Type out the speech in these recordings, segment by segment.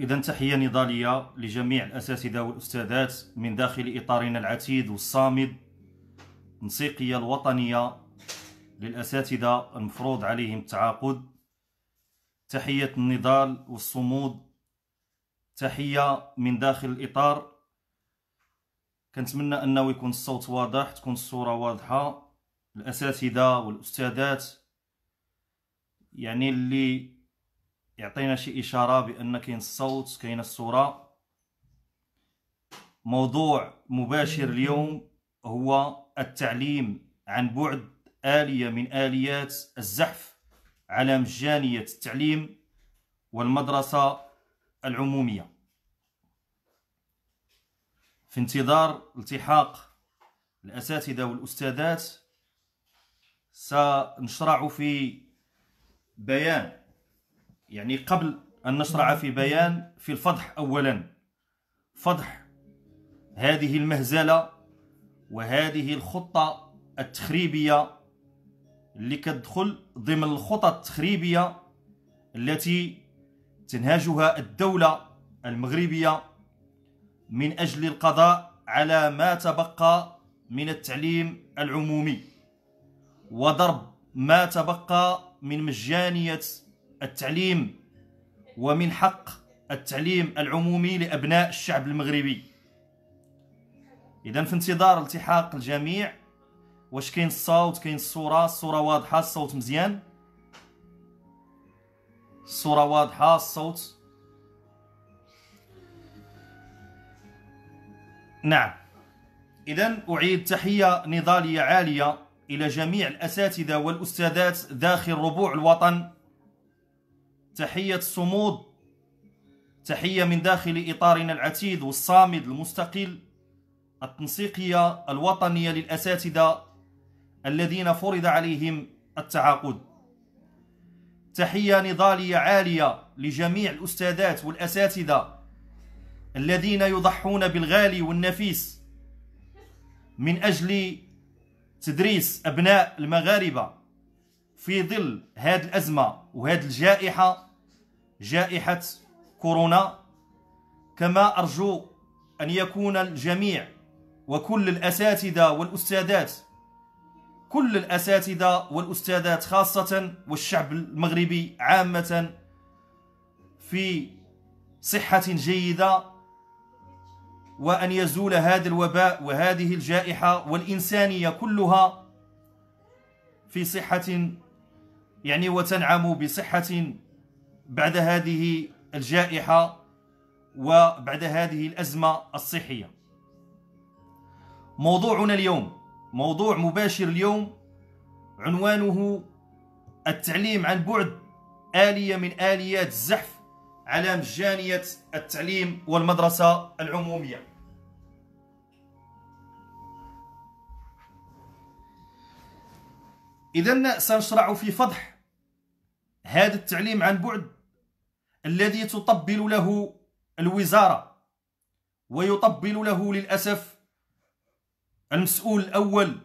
إذا تحية نضالية لجميع الأساتذة والأستاذات من داخل إطارنا العتيد والصامد نسيقية الوطنية للأساتذة المفروض عليهم التعاقد تحية النضال والصمود تحية من داخل الإطار كنتمنى أنه يكون الصوت واضح تكون الصورة واضحة الأساتذة والأستاذات يعني اللي يعطينا شي اشاره بان كاين الصوت كاين الصوره موضوع مباشر اليوم هو التعليم عن بعد آلية من آليات الزحف على مجانية التعليم والمدرسة العمومية في انتظار التحاق الأساتذة والأستاذات سنشرع في بيان يعني قبل أن نشرع في بيان في الفضح أولا فضح هذه المهزلة وهذه الخطة التخريبية اللي كتدخل ضمن الخطط التخريبية التي تنهجها الدولة المغربية من أجل القضاء على ما تبقى من التعليم العمومي وضرب ما تبقى من مجانية التعليم ومن حق التعليم العمومي لأبناء الشعب المغربي إذا في انتظار التحاق الجميع واش كاين الصوت كاين الصورة الصورة واضحة الصوت مزيان الصورة واضحة الصوت نعم إذا أعيد تحية نضالية عالية إلى جميع الأساتذة والأستاذات داخل ربوع الوطن تحية الصمود تحية من داخل إطارنا العتيد والصامد المستقل التنسيقية الوطنية للأساتذة الذين فرض عليهم التعاقد تحية نضالية عالية لجميع الأستاذات والأساتذة الذين يضحون بالغالي والنفيس من أجل تدريس أبناء المغاربة في ظل هذه الأزمة وهذه الجائحة جائحة كورونا كما أرجو أن يكون الجميع وكل الأساتذة والأستاذات كل الأساتذة والأستاذات خاصة والشعب المغربي عامة في صحة جيدة وأن يزول هذا الوباء وهذه الجائحة والإنسانية كلها في صحة يعني وتنعم بصحة بعد هذه الجائحة وبعد هذه الأزمة الصحية موضوعنا اليوم موضوع مباشر اليوم عنوانه التعليم عن بعد آلية من آليات الزحف على مجانية التعليم والمدرسة العمومية إذا سنشرع في فضح هذا التعليم عن بعد الذي تطبل له الوزارة ويطبل له للأسف المسؤول الأول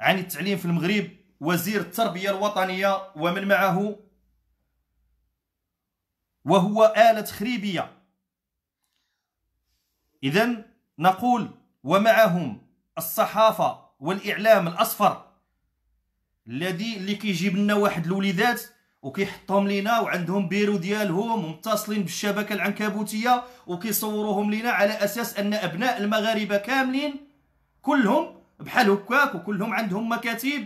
عن التعليم في المغرب وزير التربية الوطنية ومن معه وهو آلة خريبية إذا نقول ومعهم الصحافة والإعلام الأصفر الذي اللي كيجيب لنا واحد الوليدات وكيحطهم لينا وعندهم بيرو ديالهم ومتصلين بالشبكه العنكبوتيه وكيصوروهم لينا على اساس ان ابناء المغاربه كاملين كلهم بحال هكاك وكلهم عندهم مكاتب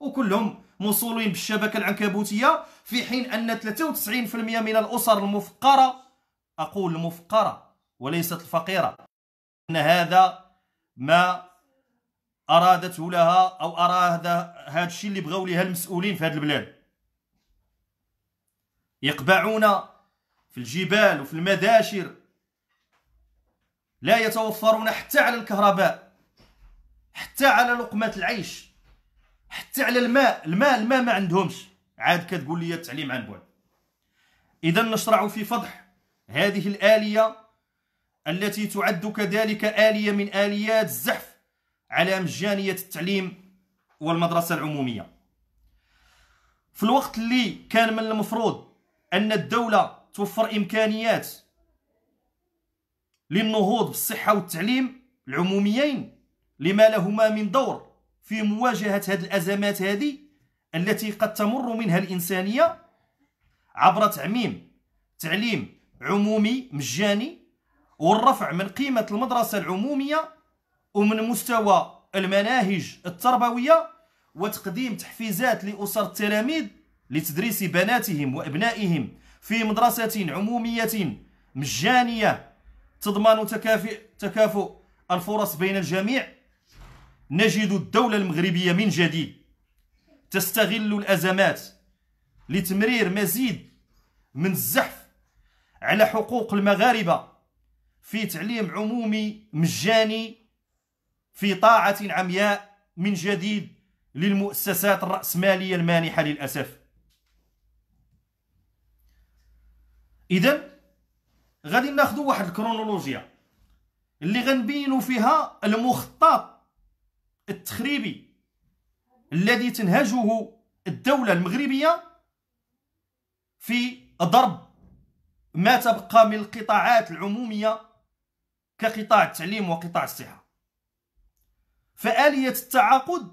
وكلهم موصولين بالشبكه العنكبوتيه في حين ان 93% من الاسر المفقره اقول المفقره وليست الفقيره ان هذا ما ارادته لها او اراد هذا الشيء اللي بغاو ليها المسؤولين في هذه البلاد يقبعون في الجبال وفي المداشر لا يتوفرون حتى على الكهرباء حتى على لقمة العيش حتى على الماء الماء الماء ما عندهمش عاد كتقول لي التعليم عن بعد اذا نشرع في فضح هذه الآلية التي تعد كذلك آلية من آليات الزحف على مجانيه التعليم والمدرسه العموميه في الوقت اللي كان من المفروض ان الدوله توفر امكانيات للنهوض بالصحه والتعليم العموميين لما لهما من دور في مواجهه هذه الازمات هذه التي قد تمر منها الانسانيه عبر تعميم تعليم عمومي مجاني والرفع من قيمه المدرسه العموميه ومن مستوى المناهج التربويه وتقديم تحفيزات لاسر التلاميذ لتدريس بناتهم وابنائهم في مدرسه عموميه مجانيه تضمن تكافئ تكافؤ الفرص بين الجميع نجد الدوله المغربيه من جديد تستغل الازمات لتمرير مزيد من الزحف على حقوق المغاربه في تعليم عمومي مجاني في طاعة عمياء من جديد للمؤسسات الرأسمالية المانحة للأسف إذا غادي ناخذ واحد الكرونولوجيا اللي غنبينوا فيها المخطط التخريبي الذي تنهجه الدولة المغربية في ضرب ما تبقى من القطاعات العمومية كقطاع التعليم وقطاع الصحة فآلية التعاقد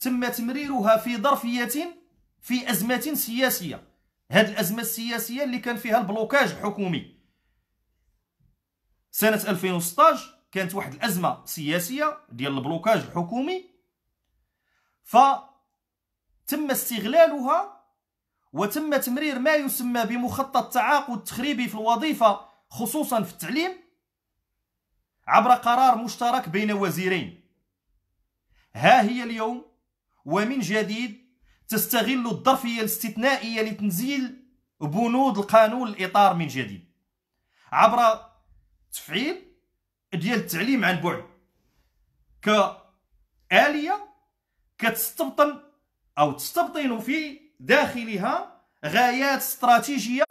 تم تمريرها في ظرفية في أزمة سياسية هذه الأزمة السياسية اللي كان فيها البلوكاج الحكومي سنة 2016 كانت واحد الأزمة سياسية ديال البلوكاج الحكومي فتم استغلالها وتم تمرير ما يسمى بمخطط تعاقد تخريبي في الوظيفة خصوصا في التعليم عبر قرار مشترك بين وزيرين ها هي اليوم ومن جديد تستغل الظرفية الاستثنائية لتنزيل بنود القانون الإطار من جديد عبر تفعيل ديال التعليم عن بعد كآلية كتستبطن أو تستبطن في داخلها غايات استراتيجية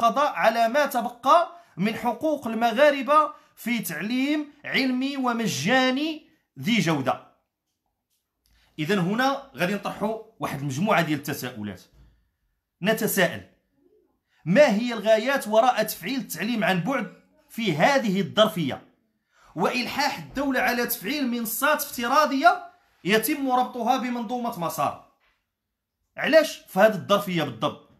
قضاء على ما تبقى من حقوق المغاربة في تعليم علمي ومجاني ذي جودة إذا هنا غادي نطرحوا واحد المجموعة ديال التساؤلات نتساءل ما هي الغايات وراء تفعيل التعليم عن بعد في هذه الظرفية وإلحاح الدولة على تفعيل منصات افتراضية يتم ربطها بمنظومة مسار علاش في هذه الظرفية بالضبط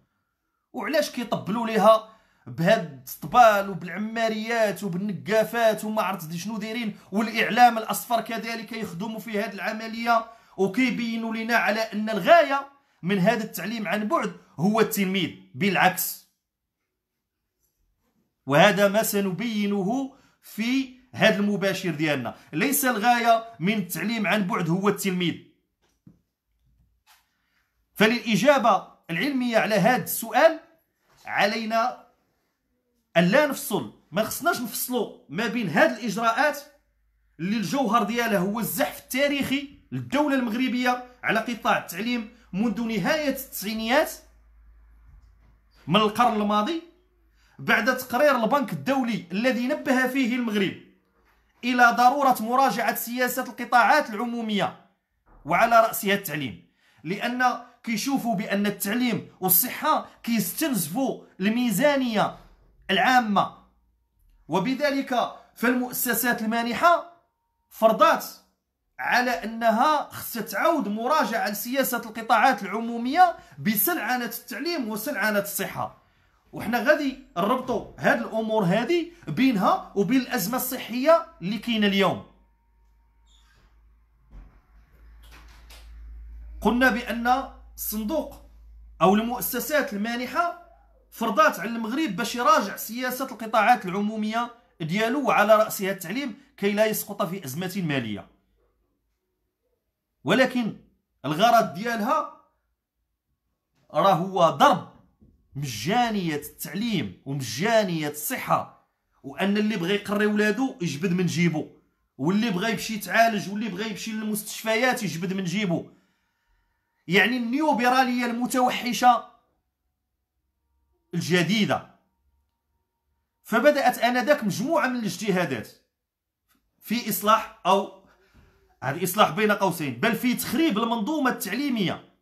وعلاش كيطبلوا ليها بهاد الطبال وبالعماريات وبالنقافات وما عرفت دي شنو دايرين والاعلام الاصفر كذلك يخدم في هذه العمليه وكيبينوا لنا على ان الغايه من هذا التعليم عن بعد هو التلميذ بالعكس وهذا ما سنبينه في هذا المباشر ديالنا ليس الغايه من التعليم عن بعد هو التلميذ فللاجابه العلميه على هذا السؤال علينا ان لا نفصل ما خصناش نفصلوا ما بين هاد الاجراءات اللي الجوهر ديالها هو الزحف التاريخي للدوله المغربيه على قطاع التعليم منذ نهايه التسعينيات من القرن الماضي بعد تقرير البنك الدولي الذي نبه فيه المغرب الى ضروره مراجعه سياسه القطاعات العموميه وعلى راسها التعليم لان كيشوفوا بان التعليم والصحه كيستنزفوا الميزانيه العامة وبذلك فالمؤسسات المانحة فرضت على أنها خصها تعود مراجعة لسياسة القطاعات العمومية بسلعانة التعليم وسلعانة الصحة وحنا غادي نربطوا هاد الامور هذه بينها وبين الازمه الصحيه اللي كاينه اليوم قلنا بان الصندوق او المؤسسات المانحه فرضات على المغرب باش يراجع سياسه القطاعات العموميه ديالو وعلى راسها التعليم كي لا يسقط في ازمه ماليه ولكن الغرض ديالها راه هو ضرب مجانيه التعليم ومجانيه الصحه وان اللي بغى يقري ولادو يجبد من جيبو واللي بغى يمشي يتعالج واللي بغى يمشي للمستشفيات يجبد من جيبو يعني النيوبراليه المتوحشه الجديدة فبدأت آنذاك مجموعة من الاجتهادات في إصلاح أو هذا إصلاح بين قوسين بل في تخريب المنظومة التعليمية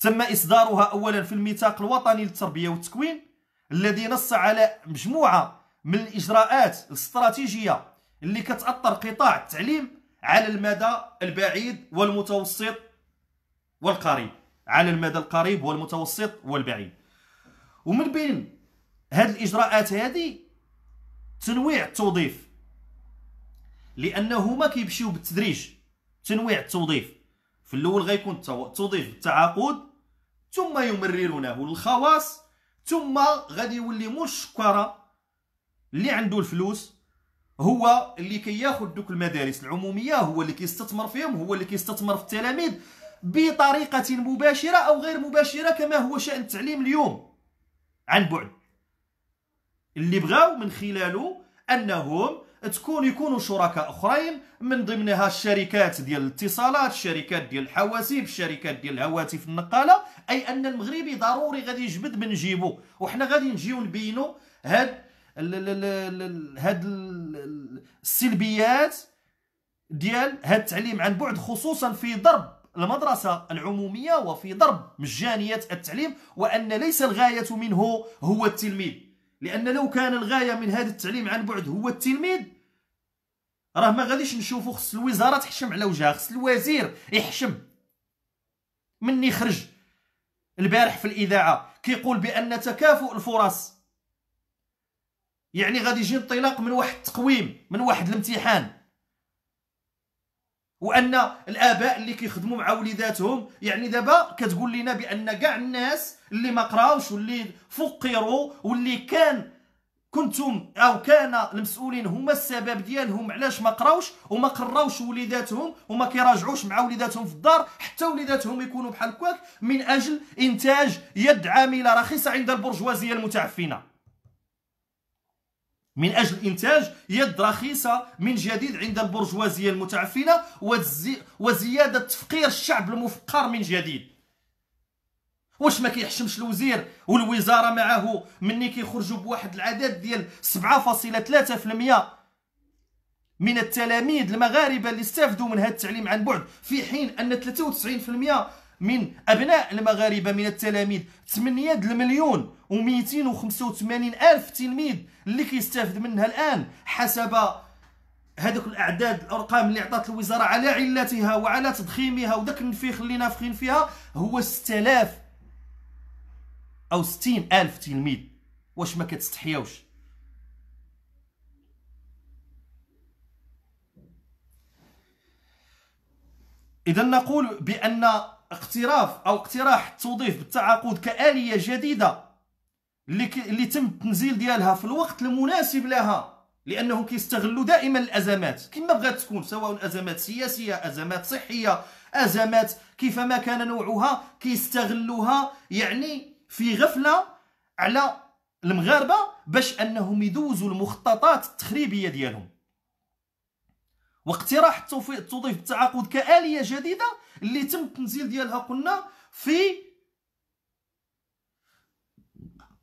تم إصدارها أولا في الميثاق الوطني للتربية والتكوين الذي نص على مجموعة من الإجراءات الاستراتيجية اللي كتأثر قطاع التعليم على المدى البعيد والمتوسط والقريب على المدى القريب والمتوسط والبعيد ومن بين هذه الاجراءات هذه تنويع التوظيف لانهما كيمشيو بالتدريج تنويع التوظيف في الاول غيكون التوظيف بالتعاقد ثم يمررونه للخواص ثم غادي يولي مشكره اللي عنده الفلوس هو اللي كياخذ كي دوك المدارس العموميه هو اللي كيستثمر فيهم هو اللي كيستثمر في التلاميذ بطريقة مباشرة أو غير مباشرة كما هو شأن التعليم اليوم عن بعد اللي بغاو من خلاله أنهم تكون يكونوا شركاء اخرين من ضمنها الشركات ديال الاتصالات الشركات ديال الحواسيب الشركات ديال الهواتف النقاله اي ان المغربي ضروري غادي يجبد من جيبو وحنا غادي نجيو نبينو هاد هاد السلبيات ديال هاد التعليم عن بعد خصوصا في ضرب المدرسة العمومية وفي ضرب مجانية التعليم وأن ليس الغاية منه هو التلميذ لأن لو كان الغاية من هذا التعليم عن بعد هو التلميذ راه ما غاديش نشوفو خص الوزارة تحشم على وجهها خص الوزير يحشم مني خرج البارح في الإذاعة كيقول بأن تكافؤ الفرص يعني غادي يجي انطلاق من واحد التقويم من واحد الامتحان وان الاباء اللي كيخدموا مع وليداتهم يعني دابا كتقول لنا بان كاع الناس اللي ما قراوش واللي فقروا واللي كان كنتم او كان المسؤولين هما السبب ديالهم علاش ما قراوش وما قراوش وليداتهم وما كيراجعوش مع وليداتهم في الدار حتى وليداتهم يكونوا بحال من اجل انتاج يد عامله رخيصه عند البرجوازيه المتعفنه من أجل إنتاج يد رخيصة من جديد عند البرجوازية المتعفنة وزيادة تفقير الشعب المفقر من جديد واش ما كيحشمش الوزير والوزاره معه مني كيخرجوا بواحد العدد ديال 7.3% من التلاميذ المغاربه اللي استافدوا من هذا التعليم عن بعد في حين ان 93% من ابناء المغاربه من التلاميذ 8 المليون و285 الف تلميذ اللي كيستافد منها الان حسب هذوك الاعداد الارقام اللي عطات الوزاره على علتها وعلى تضخيمها وداك النفيخ اللي نافخين فيها هو 6000 او 60 الف تلميذ واش ما كتستحيوش اذا نقول بان اقتراف او اقتراح التوظيف بالتعاقد كاليه جديده اللي, تم التنزيل ديالها في الوقت المناسب لها لانهم كيستغلوا دائما الازمات كما بغات تكون سواء ازمات سياسيه ازمات صحيه ازمات كيفما كان نوعها كيستغلوها يعني في غفله على المغاربه باش انهم يدوزوا المخططات التخريبيه ديالهم واقتراح التوظيف بالتعاقد كاليه جديده اللي تم التنزيل ديالها قلنا في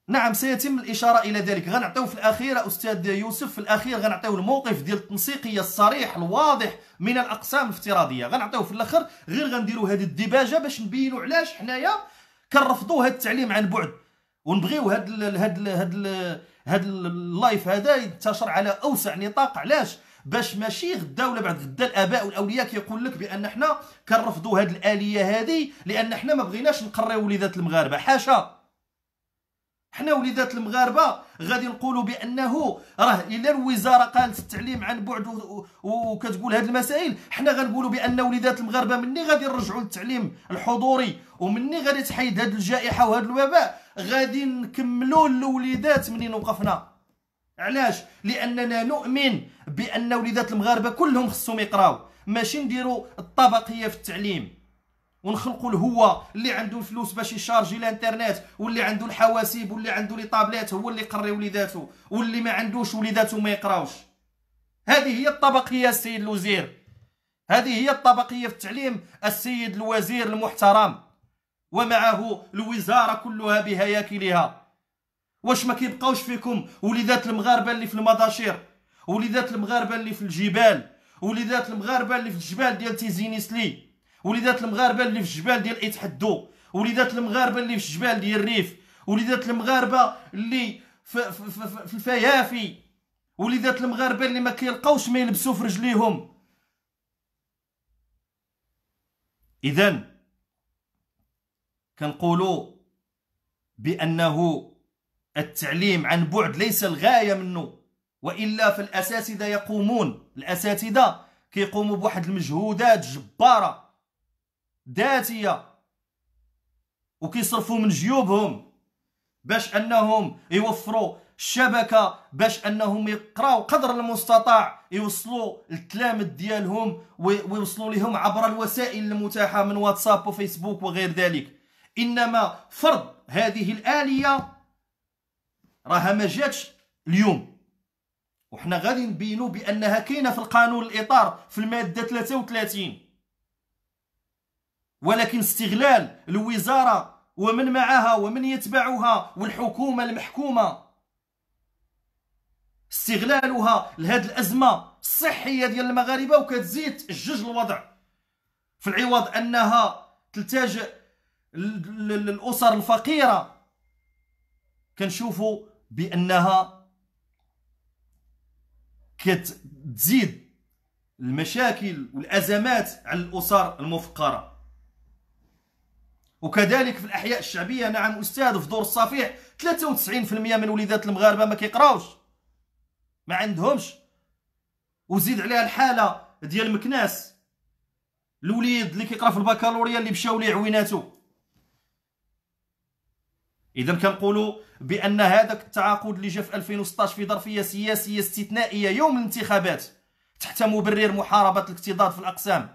نعم سيتم الاشاره الى ذلك غنعطيو في الاخير استاذ يوسف في الاخير غنعطيو الموقف ديال التنسيقيه الصريح الواضح من الاقسام الافتراضيه غنعطيو في الاخر غير غنديروا هذه الديباجه باش نبينوا علاش حنايا كنرفضوا هذا التعليم عن بعد ونبغيو هذا هذا هذا اللايف هذا ينتشر على اوسع نطاق علاش باش ماشي غدا ولا بعد غدا الاباء والاولياء كيقول لك بان حنا كنرفضوا هاد الاليه هذه لان حنا ما بغيناش نقريو وليدات المغاربه حاشا حنا وليدات المغاربه غادي نقولوا بانه راه الا الوزاره قالت التعليم عن بعد وكتقول هاد المسائل حنا غنقولوا بان وليدات المغاربه مني غادي نرجعوا للتعليم الحضوري ومني غادي تحيد هاد الجائحه وهاد الوباء غادي نكملوا الوليدات منين وقفنا علاش لاننا نؤمن بان وليدات المغاربه كلهم خصهم يقراو ماشي نديروا الطبقيه في التعليم ونخلقوا الهوة اللي عنده الفلوس باش يشارجي الانترنت واللي عنده الحواسيب واللي عنده لي طابليت هو اللي يقري وليداته واللي ما عندوش وليداته ما يقراوش هذه هي الطبقيه السيد الوزير هذه هي الطبقيه في التعليم السيد الوزير المحترم ومعه الوزاره كلها بهياكلها واش ما كيبقاوش فيكم وليدات المغاربه اللي في المداشير وليدات المغاربه اللي في الجبال وليدات المغاربه اللي في الجبال ديال تيزينيسلي وليدات المغاربه اللي في الجبال ديال ايتحدو وليدات المغاربه اللي في الجبال ديال الريف وليدات المغاربه اللي في, في, في, في الفيافي وليدات المغاربه اللي ما كيلقاوش ما يلبسوا في رجليهم اذا كنقولوا بانه التعليم عن بعد ليس الغاية منه وإلا فالأساتذة يقومون الأساتذة كيقوموا بواحد المجهودات جبارة ذاتية وكيصرفوا من جيوبهم باش أنهم يوفروا الشبكة باش أنهم يقراو قدر المستطاع يوصلوا التلامد ديالهم ويوصلوا لهم عبر الوسائل المتاحة من واتساب وفيسبوك وغير ذلك إنما فرض هذه الآلية راها ما جاتش اليوم وحنا غادي نبينوا بانها كاينه في القانون الاطار في الماده 33 ولكن استغلال الوزاره ومن معها ومن يتبعها والحكومه المحكومه استغلالها لهاد الازمه الصحيه ديال المغاربه وكتزيد الجج الوضع في العوض انها تلتاج للاسر الفقيره كنشوفوا بانها كتزيد المشاكل والازمات على الاسر المفقره وكذلك في الاحياء الشعبيه نعم استاذ في دور الصفيح 93% من وليدات المغاربه ما كيقراوش ما عندهمش وزيد عليها الحاله ديال مكناس الوليد اللي كيقرا في البكالوريا اللي مشاو ليه عويناتو اذا كنقولوا بان هذاك التعاقد اللي جا في 2016 في ظرفيه سياسيه استثنائيه يوم الانتخابات تحت مبرر محاربه الاكتضاد في الاقسام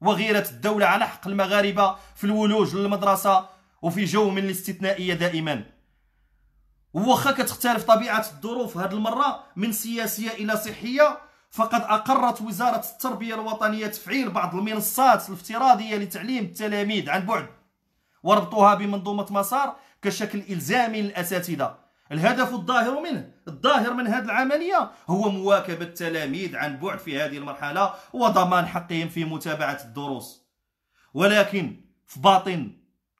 وغيره الدوله على حق المغاربه في الولوج للمدرسه وفي جو من الاستثنائيه دائما وخا كتختلف طبيعه الظروف هذه المره من سياسيه الى صحيه فقد اقرت وزاره التربيه الوطنيه تفعيل بعض المنصات الافتراضيه لتعليم التلاميذ عن بعد وربطها بمنظومه مسار كشكل إلزامي للأساتذة الهدف الظاهر منه الظاهر من هذه العملية هو مواكبة التلاميذ عن بعد في هذه المرحلة وضمان حقهم في متابعة الدروس ولكن في باطن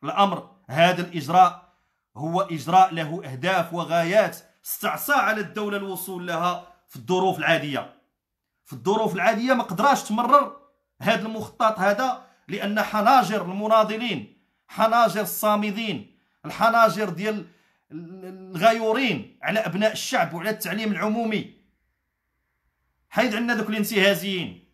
الأمر هذا الإجراء هو إجراء له أهداف وغايات استعصى على الدولة الوصول لها في الظروف العادية في الظروف العادية ما قدراش تمرر هذا المخطط هذا لأن حناجر المناضلين حناجر الصامدين الحناجر ديال الغيورين على ابناء الشعب وعلى التعليم العمومي حيد عندنا دوك الانتهازيين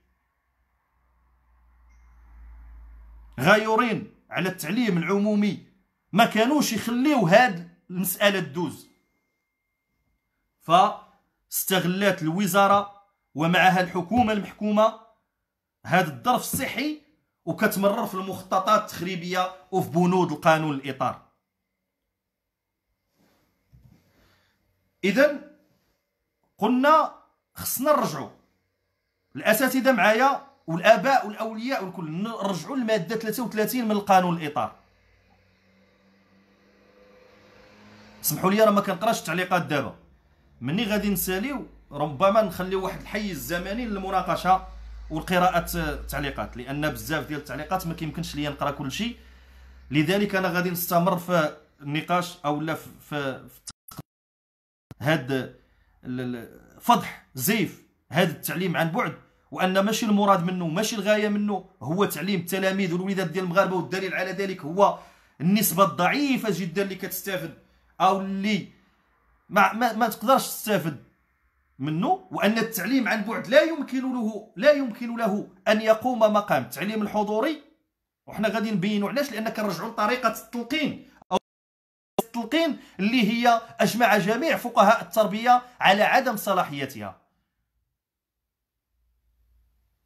غيورين على التعليم العمومي ما كانوش يخليو هاد المساله تدوز فاستغلت الوزاره ومعها الحكومه المحكومه هذا الظرف الصحي وكتمرر في المخططات التخريبيه وفي بنود القانون الاطار اذا قلنا خصنا نرجعوا الاساتذه معايا والاباء والاولياء والكل نرجعوا للماده 33 من القانون الاطار سمحوا لي راه ما كنقراش التعليقات دابا مني غادي نساليو ربما نخليو واحد الحيز زمني للمناقشه والقراءه التعليقات لان بزاف ديال التعليقات ما كيمكنش ليا نقرا كلشي لذلك انا غادي نستمر في النقاش او لا في هاد فضح زيف هذا التعليم عن بعد وان ماشي المراد منه ماشي الغايه منه هو تعليم التلاميذ والوليدات ديال المغاربه والدليل على ذلك هو النسبه الضعيفه جدا اللي كتستافد او اللي ما, ما, ما تقدرش تستافد منه وان التعليم عن بعد لا يمكن له لا يمكن له ان يقوم مقام التعليم الحضوري وحنا غادي نبينوا علاش لان كنرجعوا لطريقه التلقين التلقين اللي هي أجمع جميع فقهاء التربية على عدم صلاحيتها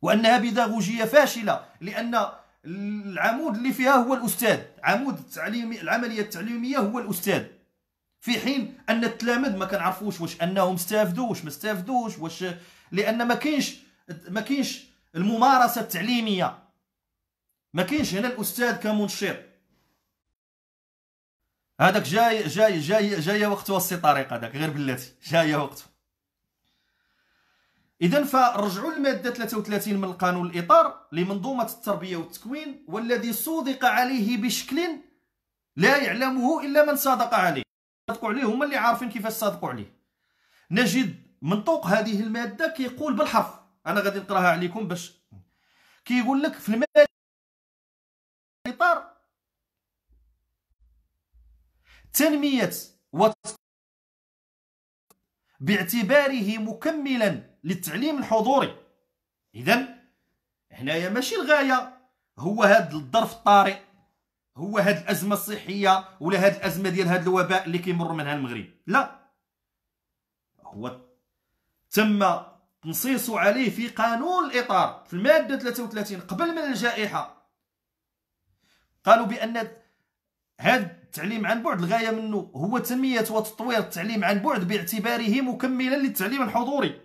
وأنها بيداغوجية فاشلة لأن العمود اللي فيها هو الأستاذ عمود التعليمي العملية التعليمية هو الأستاذ في حين أن التلامذ ما كنعرفوش واش أنهم استافدوا واش ما استافدوش واش لأن ما كاينش ما كاينش الممارسة التعليمية ما كاينش هنا الأستاذ كمنشط هذاك جاي جاي جاي جاي وقت السي طريق هذاك غير بلاتي جاي وقت اذا فرجعوا للماده 33 من القانون الاطار لمنظومه التربيه والتكوين والذي صودق عليه بشكل لا يعلمه الا من صادق عليه صادقوا عليه هما اللي عارفين كيفاش صادقوا عليه نجد منطوق هذه الماده كيقول بالحرف انا غادي نقراها عليكم باش كيقول لك في الماده تنمية باعتباره مكملا للتعليم الحضوري اذا هنايا ماشي الغايه هو هذا الظرف الطارئ هو هذه الازمه الصحيه ولا هذه الازمه ديال هذا الوباء اللي كيمر منها المغرب لا هو تم تنصيص عليه في قانون الاطار في الماده 33 قبل من الجائحه قالوا بان هذا التعليم عن بعد الغايه منه هو تنميه وتطوير التعليم عن بعد باعتباره مكملا للتعليم الحضوري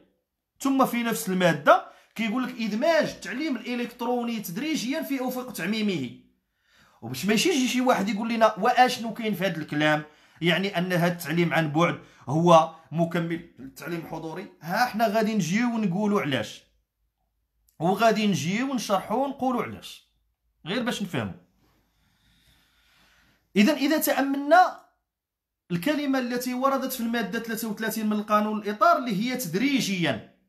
ثم في نفس الماده كيقول لك ادماج التعليم الالكتروني تدريجيا في افق تعميمه وباش ما يجي شي واحد يقول لنا واشنو كاين في هذا الكلام يعني ان هذا التعليم عن بعد هو مكمل للتعليم الحضوري ها حنا غادي نجيو ونقولوا علاش وغادي نجيو ونشرحوا ونقولوا علاش غير باش نفهموا اذا اذا تاملنا الكلمه التي وردت في الماده 33 من القانون الاطار اللي هي تدريجيا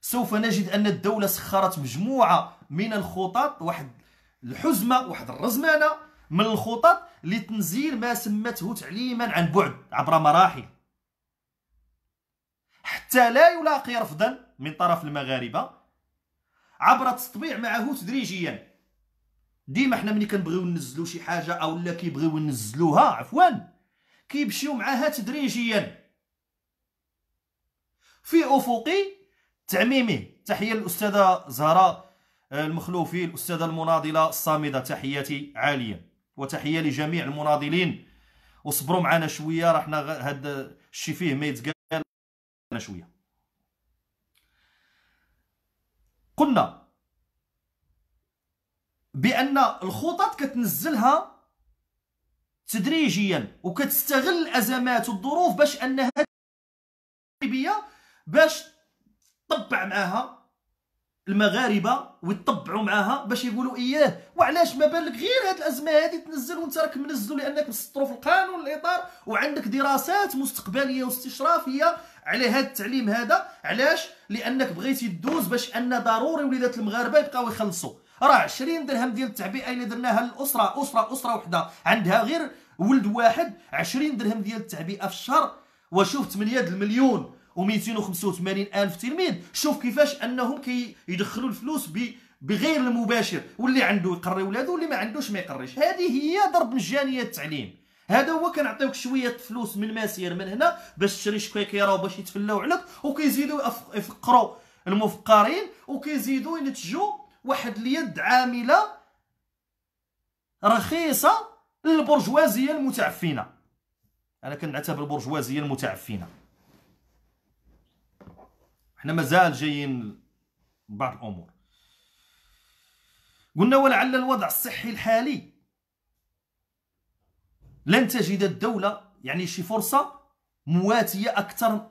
سوف نجد ان الدوله سخرت مجموعه من الخطط واحد الحزمه واحد الرزمانه من الخطط لتنزيل ما سمته تعليما عن بعد عبر مراحل حتى لا يلاقي رفضا من طرف المغاربه عبر التطبيع معه تدريجيا ديما حنا ملي كنبغيو ننزلو شي حاجه اولا كيبغيو ينزلوها عفوا كيمشيو معاها تدريجيا في افقي تعميمي تحيه للاستاذه زهراء آه، المخلوفي الاستاذه المناضله الصامده تحياتي عاليه وتحيه لجميع المناضلين وصبروا معنا شويه راه حنا هاد الشي فيه ما يتقال شويه قلنا بان الخطط كتنزلها تدريجيا وكتستغل الازمات والظروف باش انها تدريبيه باش تطبع معاها المغاربه ويطبعوا معاها باش يقولوا اياه وعلاش ما بالك غير هاد الازمه هادي تنزل وانت راك منزلو لانك مسطرو في القانون الاطار وعندك دراسات مستقبليه واستشرافيه على هاد التعليم هذا علاش لانك بغيتي دوز باش ان ضروري وليدات المغاربه يبقاو يخلصوا راه 20 درهم ديال التعبئه اللي درناها للاسره اسره اسره وحده عندها غير ولد واحد 20 درهم ديال التعبئه في الشهر وشوف 8 المليون و285 الف تلميذ شوف كيفاش انهم كيدخلوا كي الفلوس ب بغير المباشر واللي عنده يقري ولادو واللي ما عندوش ما يقريش هذه هي ضرب مجانيه التعليم هذا هو كنعطيوك شويه فلوس من المسير من هنا باش تشري شكيكيره وباش يتفلاو عليك وكيزيدوا يفقروا المفقرين وكيزيدوا ينتجوا واحد اليد عامله رخيصه للبرجوازيه المتعفنه انا كنعتبر البرجوازيه المتعفنه حنا مازال جايين بعض الامور قلنا ولعل الوضع الصحي الحالي لن تجد الدوله يعني شي فرصه مواتيه اكثر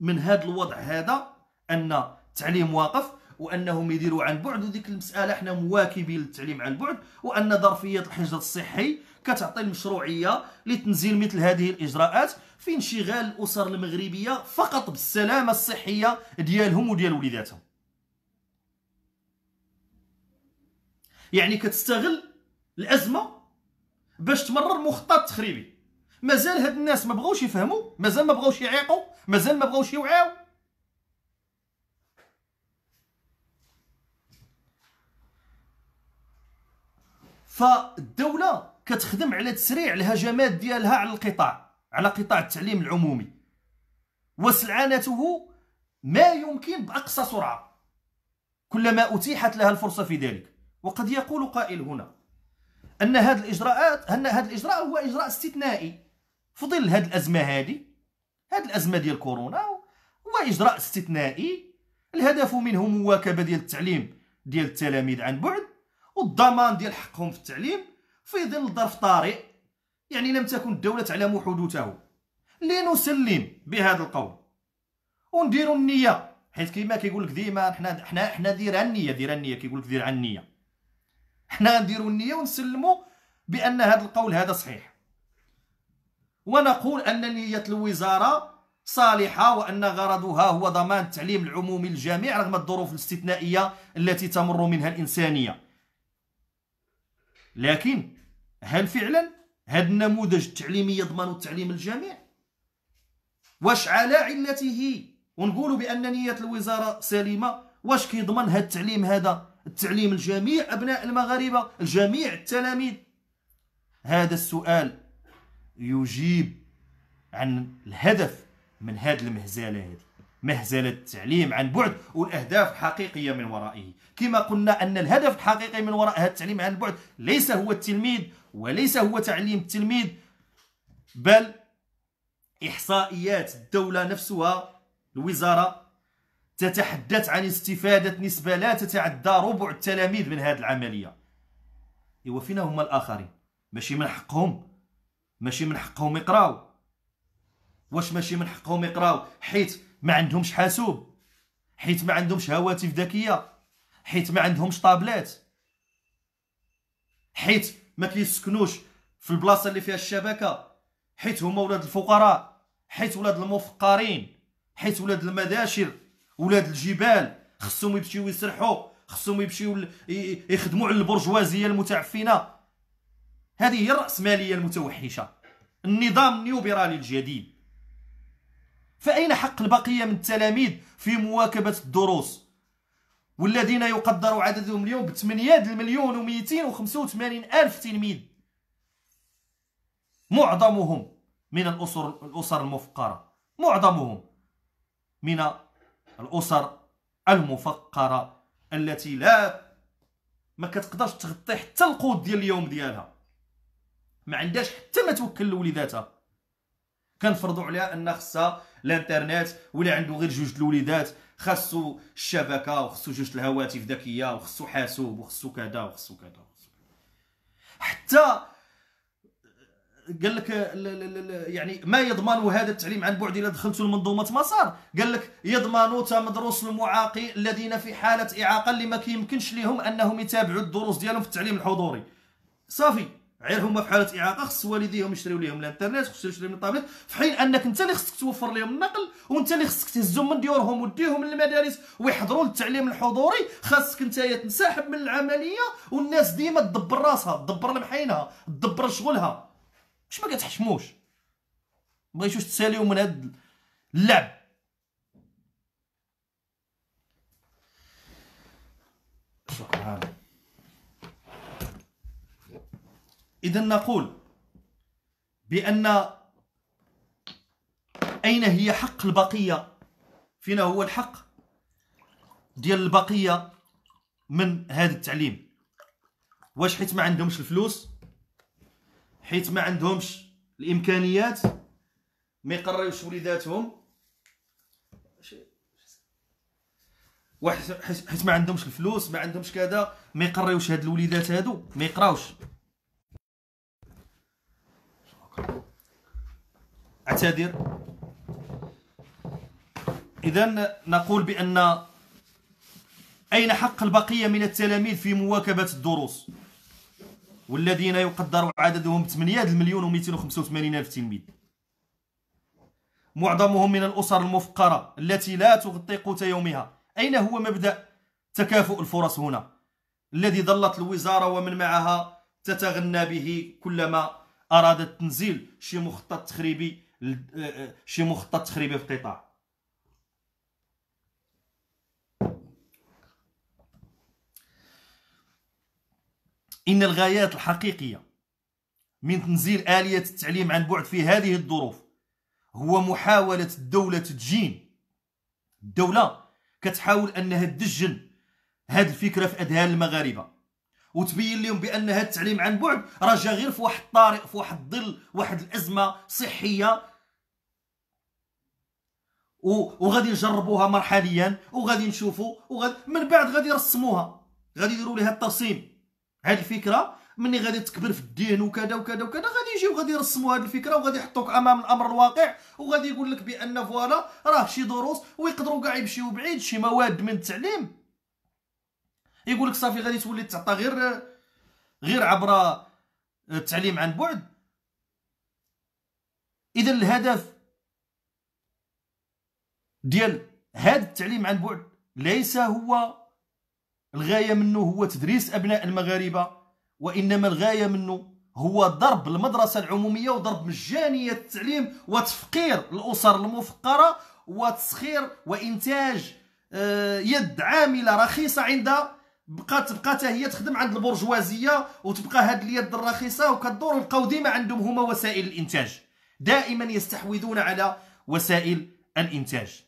من هذا الوضع هذا ان التعليم واقف وانهم يديروا عن بعد وديك المساله حنا مواكبين للتعليم عن بعد وان ظرفيه الحجر الصحي كتعطي المشروعيه لتنزيل مثل هذه الاجراءات في انشغال الاسر المغربيه فقط بالسلامه الصحيه ديالهم وديال وليداتهم يعني كتستغل الازمه باش تمرر مخطط تخريبي مازال هاد الناس ما بغاوش يفهموا مازال ما بغاوش يعيقوا مازال ما بغاوش يوعاو فالدوله كتخدم على تسريع الهجمات ديالها على القطاع على قطاع التعليم العمومي وسلعانته ما يمكن باقصى سرعه كلما اتيحت لها الفرصه في ذلك وقد يقول قائل هنا ان هذه الاجراءات ان هذا الاجراء هو اجراء استثنائي في ظل هذه الازمه هذه هذه الازمه ديال كورونا هو اجراء استثنائي الهدف منه مواكبه ديال التعليم ديال التلاميذ عن بعد والضمان ديال حقهم في التعليم في ظل ظرف طارئ يعني لم تكن الدولة تعلم حدوثه لنسلم بهذا القول ونديروا النية حيت كيما كيقول لك ديما حنا حنا حنا دير النية دير النية كيقول لك دير على النية حنا نديروا النية ونسلموا بأن هذا القول هذا صحيح ونقول أن نية الوزارة صالحة وأن غرضها هو ضمان التعليم العمومي للجميع رغم الظروف الاستثنائية التي تمر منها الإنسانية لكن هل فعلا هذا النموذج التعليمي يضمن التعليم الجميع واش على علته ونقول بان نيه الوزاره سليمه واش كيضمن هذا التعليم هذا التعليم لجميع ابناء المغاربه لجميع التلاميذ هذا السؤال يجيب عن الهدف من هذه المهزله هذه مهزلة التعليم عن بعد والأهداف حقيقية من ورائه كما قلنا أن الهدف الحقيقي من وراء هذا التعليم عن بعد ليس هو التلميذ وليس هو تعليم التلميذ بل إحصائيات الدولة نفسها الوزارة تتحدث عن استفادة نسبة لا تتعدى ربع التلاميذ من هذه العملية إيوا فينا هما الآخرين ماشي من حقهم ماشي من حقهم يقراو واش ماشي من حقهم يقراو حيت ما عندهمش حاسوب حيت ما عندهمش هواتف ذكيه حيت ما عندهمش طابلات حيت ما كيسكنوش في البلاصه اللي فيها الشبكه حيت هما ولاد الفقراء حيت ولاد المفقرين حيت ولاد المداشر ولاد الجبال خصهم يمشيو يسرحوا خصهم يمشيو يخدموا على البرجوازيه المتعفنه هذه هي الراسماليه المتوحشه النظام النيوبرالي الجديد فأين حق البقية من التلاميذ في مواكبة الدروس والذين يقدر عددهم اليوم ب 8 المليون و 285 ألف تلميذ معظمهم من الأسر, الأسر المفقرة معظمهم من الأسر المفقرة التي لا ما كتقدرش تغطي حتى القوت ديال اليوم ديالها ما عندهاش حتى ما توكل لوليداتها كنفرضوا عليها ان خصها الانترنت ولا عنده غير جوج الوليدات خاصو الشبكه وخاصو جوج الهواتف ذكيه وخاصو حاسوب وخاصو كذا وخاصو كذا حتى قال لك يعني ما يضمن هذا التعليم عن بعد الى دخلت لمنظومه مسار قال لك يضمن تمدرس المعاقي الذين في حاله اعاقه اللي ما كيمكنش لهم انهم يتابعوا الدروس ديالهم في التعليم الحضوري صافي غير هما في حاله اعاقه خص والديهم يشريو ليهم الانترنت خصو يشريو لهم الطابلت في حين انك انت اللي خصك توفر لهم النقل وانت اللي خصك تهزهم من ديورهم وديهم للمدارس ويحضروا للتعليم الحضوري خاصك انت تنسحب من العمليه والناس ديما تدبر راسها تدبر لمحينها تدبر شغلها واش ما كتحشموش بغيتوش تساليو من هاد اللعب إذا نقول بأن أين هي حق البقية فينا هو الحق ديال البقية من هذا التعليم واش حيت ما عندهمش الفلوس حيت ما عندهمش الإمكانيات ما يقريوش وليداتهم حيت ما عندهمش الفلوس ما عندهمش كذا ما يقريوش هاد الوليدات هادو ما يقراوش اعتذر اذا نقول بان اين حق البقيه من التلاميذ في مواكبه الدروس والذين يقدر عددهم 8 مليون و285 الف تلميذ معظمهم من الاسر المفقره التي لا تغطي قوت يومها اين هو مبدا تكافؤ الفرص هنا الذي ظلت الوزاره ومن معها تتغنى به كلما ارادت تنزيل شي مخطط تخريبي شي مخطط تخريبي في القطاع ان الغايات الحقيقيه من تنزيل اليه التعليم عن بعد في هذه الظروف هو محاوله الدوله تجين الدوله كتحاول انها تدجن هذه الفكره في اذهان المغاربه وتبين لهم بان هذا التعليم عن بعد راه جا غير في واحد الطريق في واحد الظل واحد الازمه صحيه وغادي نجربوها مرحليا وغادي نشوفوا وغادي من بعد غادي يرسموها غادي يديروا لها الترسيم هذه الفكره ملي غادي تكبر في الدين وكذا وكذا وكذا غادي يجيو غادي يرسموا هذه الفكره وغادي يحطوك امام الامر الواقع وغادي يقول لك بان فوالا راه شي دروس ويقدروا كاع يمشيو بعيد شي مواد من التعليم يقول لك صافي غادي تولي تعطى غير غير عبر آه، التعليم عن بعد اذا الهدف ديال هذا التعليم عن بعد ليس هو الغايه منه هو تدريس ابناء المغاربه وانما الغايه منه هو ضرب المدرسه العموميه وضرب مجانيه التعليم وتفقير الاسر المفقره وتسخير وانتاج آه، يد عامله رخيصه عند بقى تبقى حتى هي تخدم عند البرجوازيه وتبقى هاد اليد الرخيصه وكدور وبقاو ديما عندهم هما وسائل الانتاج دائما يستحوذون على وسائل الانتاج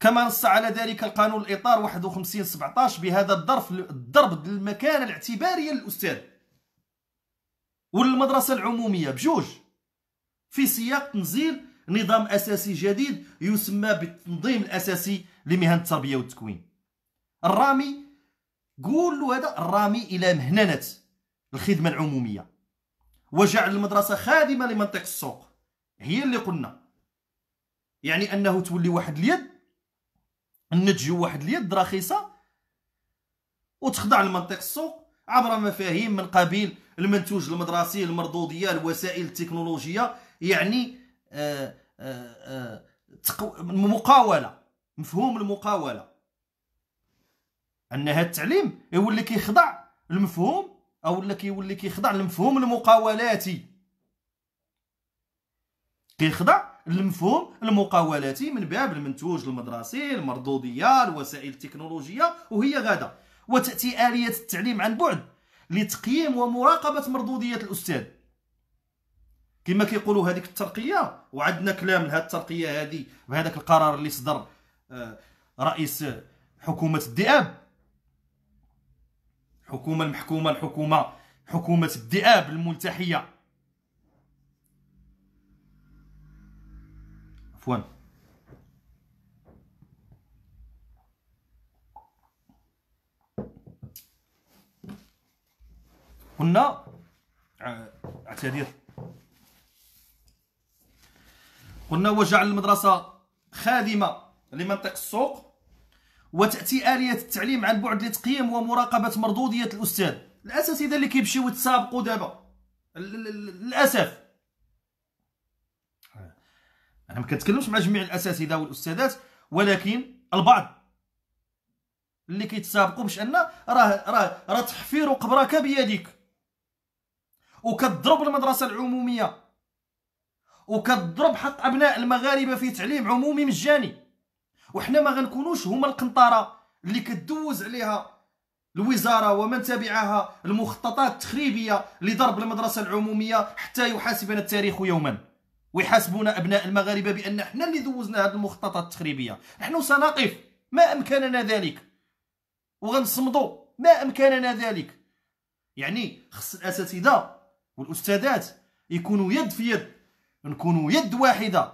كما نص على ذلك القانون الاطار 51 17 بهذا الظرف الضرب المكانه الاعتباريه للاستاذ وللمدرسه العموميه بجوج في سياق تنزيل نظام أساسي جديد يسمى بالتنظيم الأساسي لمهن التربية والتكوين الرامي قول له هذا الرامي إلى مهننة الخدمة العمومية وجعل المدرسة خادمة لمنطق السوق هي اللي قلنا يعني أنه تولي واحد اليد نتجو واحد اليد رخيصة وتخضع لمنطق السوق عبر مفاهيم من قبيل المنتوج المدرسي المردودية الوسائل التكنولوجية يعني آه آه، آه، المقاوله مفهوم المقاوله ان هذا التعليم يولي كيخضع المفهوم او ولا كيولي كيخضع لمفهوم المقاولاتي كيخضع المفهوم المقاولاتي من باب المنتوج المدرسي المردوديه الوسائل التكنولوجيه وهي غاده وتاتي اليه التعليم عن بعد لتقييم ومراقبه مردوديه الاستاذ كما كيقولوا هذيك الترقيه وعندنا كلام لهذه الترقيه هذه بهذاك القرار اللي صدر آه، رئيس حكومه الذئاب حكومه المحكومه الحكومه حكومه الذئاب الملتحيه عفوا قلنا آه، اعتذر قلنا هو جعل المدرسه خادمه لمنطق السوق وتاتي اليه التعليم عن بعد لتقييم ومراقبه مردوديه الاستاذ الاساتذه اللي كيمشيو يتسابقوا دابا للاسف انا ما كنتكلمش مع جميع الاساتذه والاستاذات ولكن البعض اللي كيتسابقوا باش ان راه راه راه تحفير قبرك بيدك وكتضرب المدرسه العموميه وكتضرب حق ابناء المغاربه في تعليم عمومي مجاني وحنا ما غنكونوش هما القنطره اللي كدوز عليها الوزاره ومن تبعها المخططات التخريبيه لضرب المدرسه العموميه حتى يحاسبنا التاريخ يوما ويحاسبونا ابناء المغاربه بان احنا اللي دوزنا هذه المخططات التخريبيه نحن سنقف ما امكننا ذلك وغنصمدوا ما امكننا ذلك يعني خص الاساتذه والاستاذات يكونوا يد في يد نكونوا يد واحده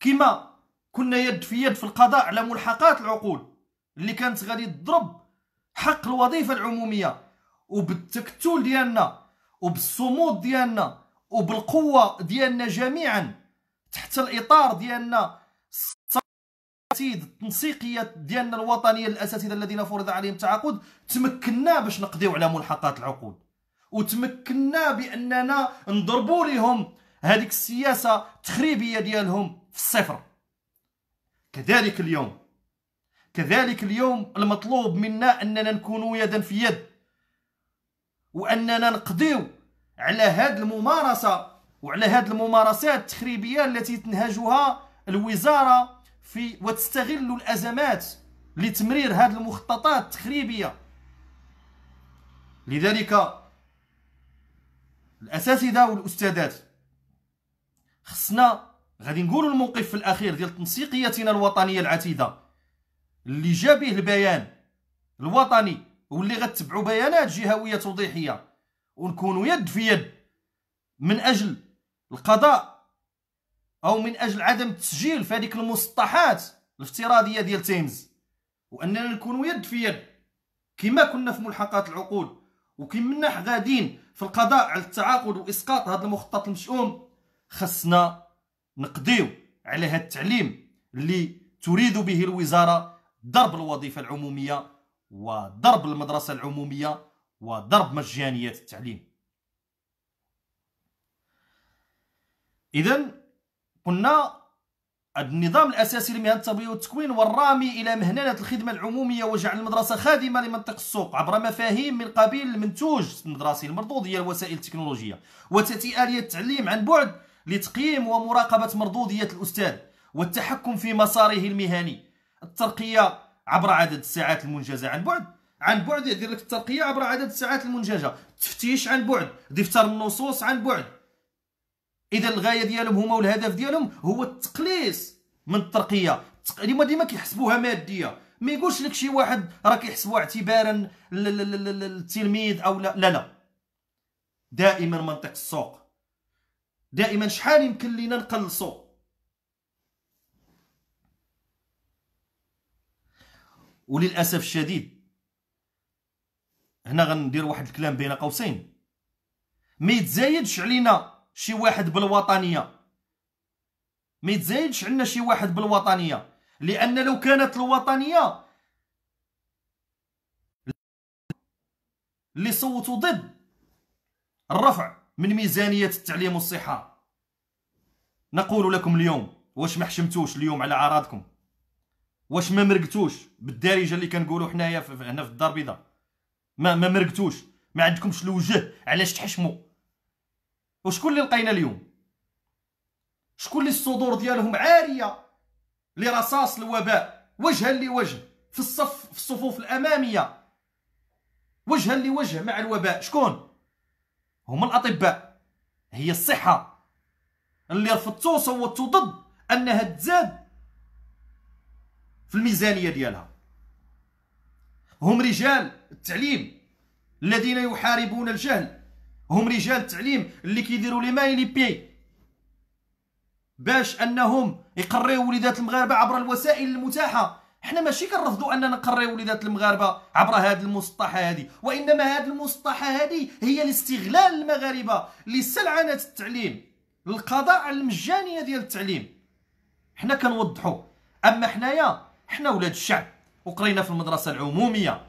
كما كنا يد في يد في القضاء على ملحقات العقول اللي كانت غادي تضرب حق الوظيفه العموميه وبالتكتل ديالنا وبالصمود ديالنا وبالقوه ديالنا جميعا تحت الاطار ديالنا التنسيقيه ديالنا الوطنيه للاساتذه الذين فرض عليهم التعاقد تمكنا باش نقضيو على ملحقات العقول وتمكنا باننا نضربوا لهم هذيك السياسه التخريبيه ديالهم في الصفر كذلك اليوم كذلك اليوم المطلوب منا اننا نكونوا يدا في يد واننا نقضيو على هذه الممارسه وعلى هذه الممارسات التخريبيه التي تنهجها الوزاره في وتستغل الازمات لتمرير هذه المخططات التخريبيه لذلك الاساتذه والاستاذات خصنا غادي نقولوا الموقف في الاخير ديال تنسيقيتنا الوطنيه العتيده اللي جا به البيان الوطني واللي غتبعوا بيانات جهويه توضيحيه ونكونوا يد في يد من اجل القضاء او من اجل عدم التسجيل في هذيك المسطحات الافتراضيه ديال تيمز واننا نكونوا يد في يد كما كنا في ملحقات العقول وكمنا غاديين في القضاء على التعاقد واسقاط هذا المخطط المشؤوم خصنا نقضيو على هذا التعليم اللي تريد به الوزاره ضرب الوظيفه العموميه وضرب المدرسه العموميه وضرب مجانيه التعليم اذا قلنا النظام الاساسي لمهنه التربيه والتكوين والرامي الى مهنه الخدمه العموميه وجعل المدرسه خادمه لمنطق السوق عبر مفاهيم من قبيل المنتوج المدرسي المردوديه الوسائل التكنولوجيه وتاتي اليه التعليم عن بعد لتقييم ومراقبه مردوديه الاستاذ والتحكم في مساره المهني الترقيه عبر عدد الساعات المنجزه عن بعد عن بعد يدير لك الترقيه عبر عدد الساعات المنجزه تفتيش عن بعد دفتر النصوص عن بعد اذا الغايه ديالهم هما والهدف ديالهم هو التقليص من الترقيه ديما ديما كيحسبوها ماديه ما يقولش لك شي واحد راه كيحسبوها اعتبارا للتلميذ او لا لا, لا. دائما منطق السوق دائما شحال يمكن لينا نقلصوا وللاسف الشديد هنا غندير واحد الكلام بين قوسين ما يتزايدش علينا شي واحد بالوطنيه ما يتزايدش عندنا شي واحد بالوطنيه لان لو كانت الوطنيه اللي صوتوا ضد الرفع من ميزانيه التعليم والصحه نقول لكم اليوم واش ما حشمتوش اليوم على اعراضكم واش ما مرقتوش بالدارجه اللي كنقولوا حنايا هنا في الدار البيضاء ما ما مرقتوش ما عندكمش الوجه علاش تحشموا وشكون اللي لقينا اليوم شكون اللي الصدور ديالهم عاريه لرصاص الوباء وجها لوجه في الصف في الصفوف الاماميه وجها لوجه مع الوباء شكون هما الاطباء هي الصحه اللي رفضتو وصوتو ضد انها تزاد في الميزانيه ديالها هم رجال التعليم الذين يحاربون الجهل هم رجال التعليم اللي كيديروا لي ماي لي بي باش انهم يقريو وليدات المغاربه عبر الوسائل المتاحه حنا ماشي كنرفضوا اننا نقريو وليدات المغاربه عبر هذه المسطحه هذه وانما هذه المسطحه هذه هي لاستغلال المغاربه لسلعنه التعليم للقضاء على المجانيه ديال التعليم حنا كنوضحوا اما حنايا حنا ولاد الشعب وقرينا في المدرسه العموميه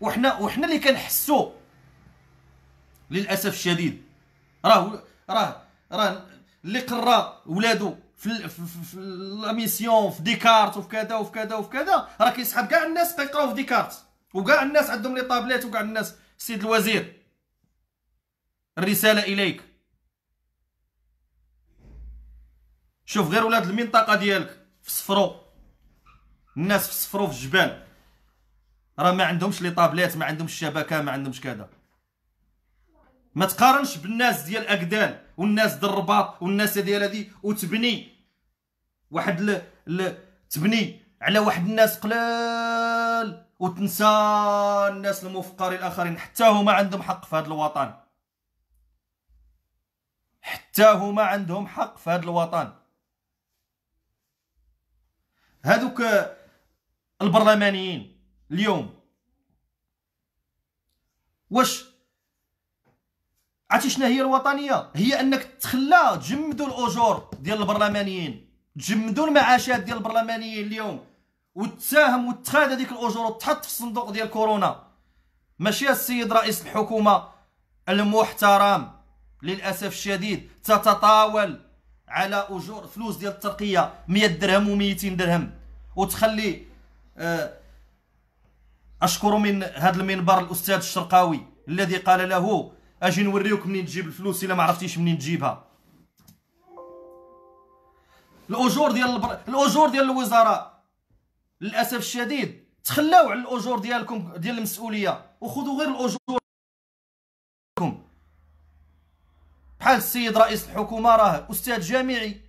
وحنا وحنا اللي كنحسوا للاسف الشديد راه راه راه اللي قرا ولادو في في لاميسيون في ديكارت وفي كذا وفي كذا وفي كذا راه كيسحب كاع الناس تيقراو في ديكارت وكاع الناس عندهم لي طابليت وكاع الناس السيد الوزير الرساله اليك شوف غير ولاد المنطقه ديالك في صفرو الناس في صفرو في الجبال راه ما عندهمش لي طابليت ما عندهمش شبكه ما عندهمش كذا ما تقارنش بالناس ديال اكدان والناس ديال الرباط والناس ديال هذه وتبني واحد ل... ل... تبني على واحد الناس قلال وتنسى الناس المفقرين الاخرين حتى هما عندهم حق في هذا الوطن حتى هما عندهم حق في هذا الوطن هذوك البرلمانيين اليوم واش عرفتي شنو هي الوطنيه هي انك تخلى تجمدوا الاجور ديال البرلمانيين تجمدوا المعاشات ديال البرلمانيين اليوم وتساهم وتخاد هذيك الاجور وتحط في الصندوق ديال كورونا ماشي السيد رئيس الحكومه المحترم للاسف الشديد تتطاول على اجور فلوس ديال الترقيه 100 درهم و200 درهم وتخلي آه، اشكر من هذا المنبر الاستاذ الشرقاوي الذي قال له اجي نوريوك منين تجيب الفلوس الا ما عرفتيش منين تجيبها الاجور ديال البر... الاجور ديال الوزراء للاسف الشديد تخلاو على الاجور ديالكم ديال المسؤوليه وخذوا غير الاجور ديالكم بحال السيد رئيس الحكومه راه استاذ جامعي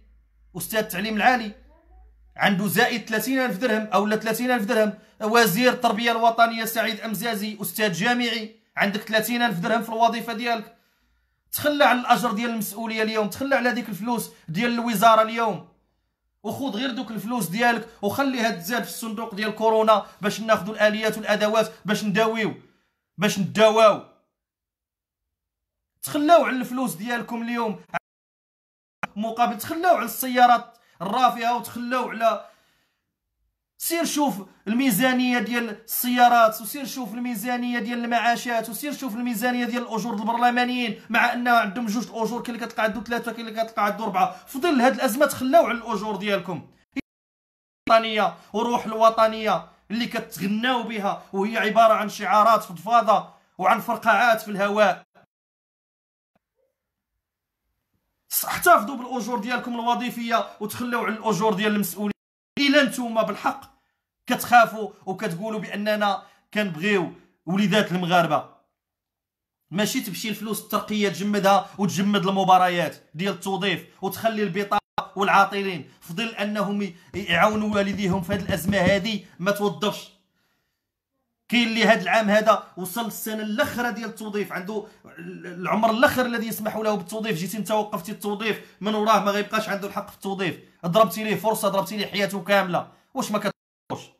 استاذ التعليم العالي عنده زائد 30000 درهم اولا 30000 درهم وزير التربيه الوطنيه سعيد امزازي استاذ جامعي عندك 30 ألف درهم في الوظيفه ديالك تخلى على الاجر ديال المسؤوليه اليوم تخلى على هذيك الفلوس ديال الوزاره اليوم وخذ غير دوك الفلوس ديالك وخليها تزاد في الصندوق ديال كورونا باش ناخذوا الاليات والادوات باش نداويو باش نداواو تخلاو على الفلوس ديالكم اليوم مقابل تخلاو على السيارات الرافعه وتخلاو على سير شوف الميزانيه ديال السيارات وسير شوف الميزانيه ديال المعاشات وسير شوف الميزانيه ديال الاجور البرلمانيين مع انه عندهم جوج اجور كاين اللي كتلقى عنده ثلاثه كاين اللي كتلقى عنده اربعه في ظل هذه الازمه تخلاو على الاجور ديالكم الوطنيه وروح الوطنيه اللي كتغناو بها وهي عباره عن شعارات فضفاضه وعن فرقعات في الهواء احتفظوا بالاجور ديالكم الوظيفيه وتخلاو على الاجور ديال المسؤولين الا نتوما بالحق كتخافوا وكتقولوا باننا كنبغيو وليدات المغاربه ماشي تمشي الفلوس الترقيه تجمدها وتجمد المباريات ديال التوظيف وتخلي البطاقه والعاطلين في ظل انهم يعاونوا والديهم في هذه الازمه هذه ما توظفش كاين اللي هذا العام هذا وصل السنه الاخره ديال التوظيف عنده العمر الاخر الذي يسمح له بالتوظيف جيتي انت وقفتي التوظيف من وراه ما غيبقاش عنده الحق في التوظيف ضربتي ليه فرصه ضربتي ليه حياته كامله واش ما كتشوفوش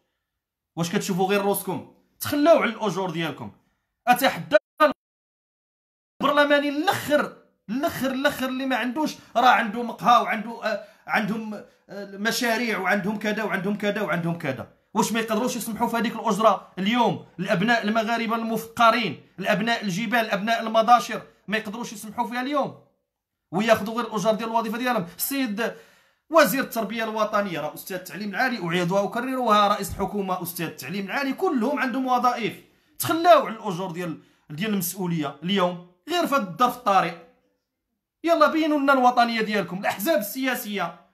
واش كتشوفوا غير روسكم تخلاو على الاجور ديالكم اتحدى البرلماني الاخر الاخر الاخر اللي ما عندوش راه عنده مقهى وعنده آه، عندهم آه، مشاريع وعندهم كذا وعندهم كذا وعندهم كذا واش ما يقدروش يسمحوا في هذيك الاجره اليوم الابناء المغاربه المفقرين الابناء الجبال الابناء المضاشر ما يقدروش يسمحوا فيها اليوم وياخذوا غير الاجر ديال الوظيفه ديالهم السيد وزير التربيه الوطنيه راه استاذ التعليم العالي اعيدها واكررها رئيس الحكومه استاذ التعليم العالي كلهم عندهم وظائف تخلاو على الاجور ديال ديال المسؤوليه اليوم غير في الظرف الطارئ يلا بينوا لنا الوطنيه ديالكم الاحزاب السياسيه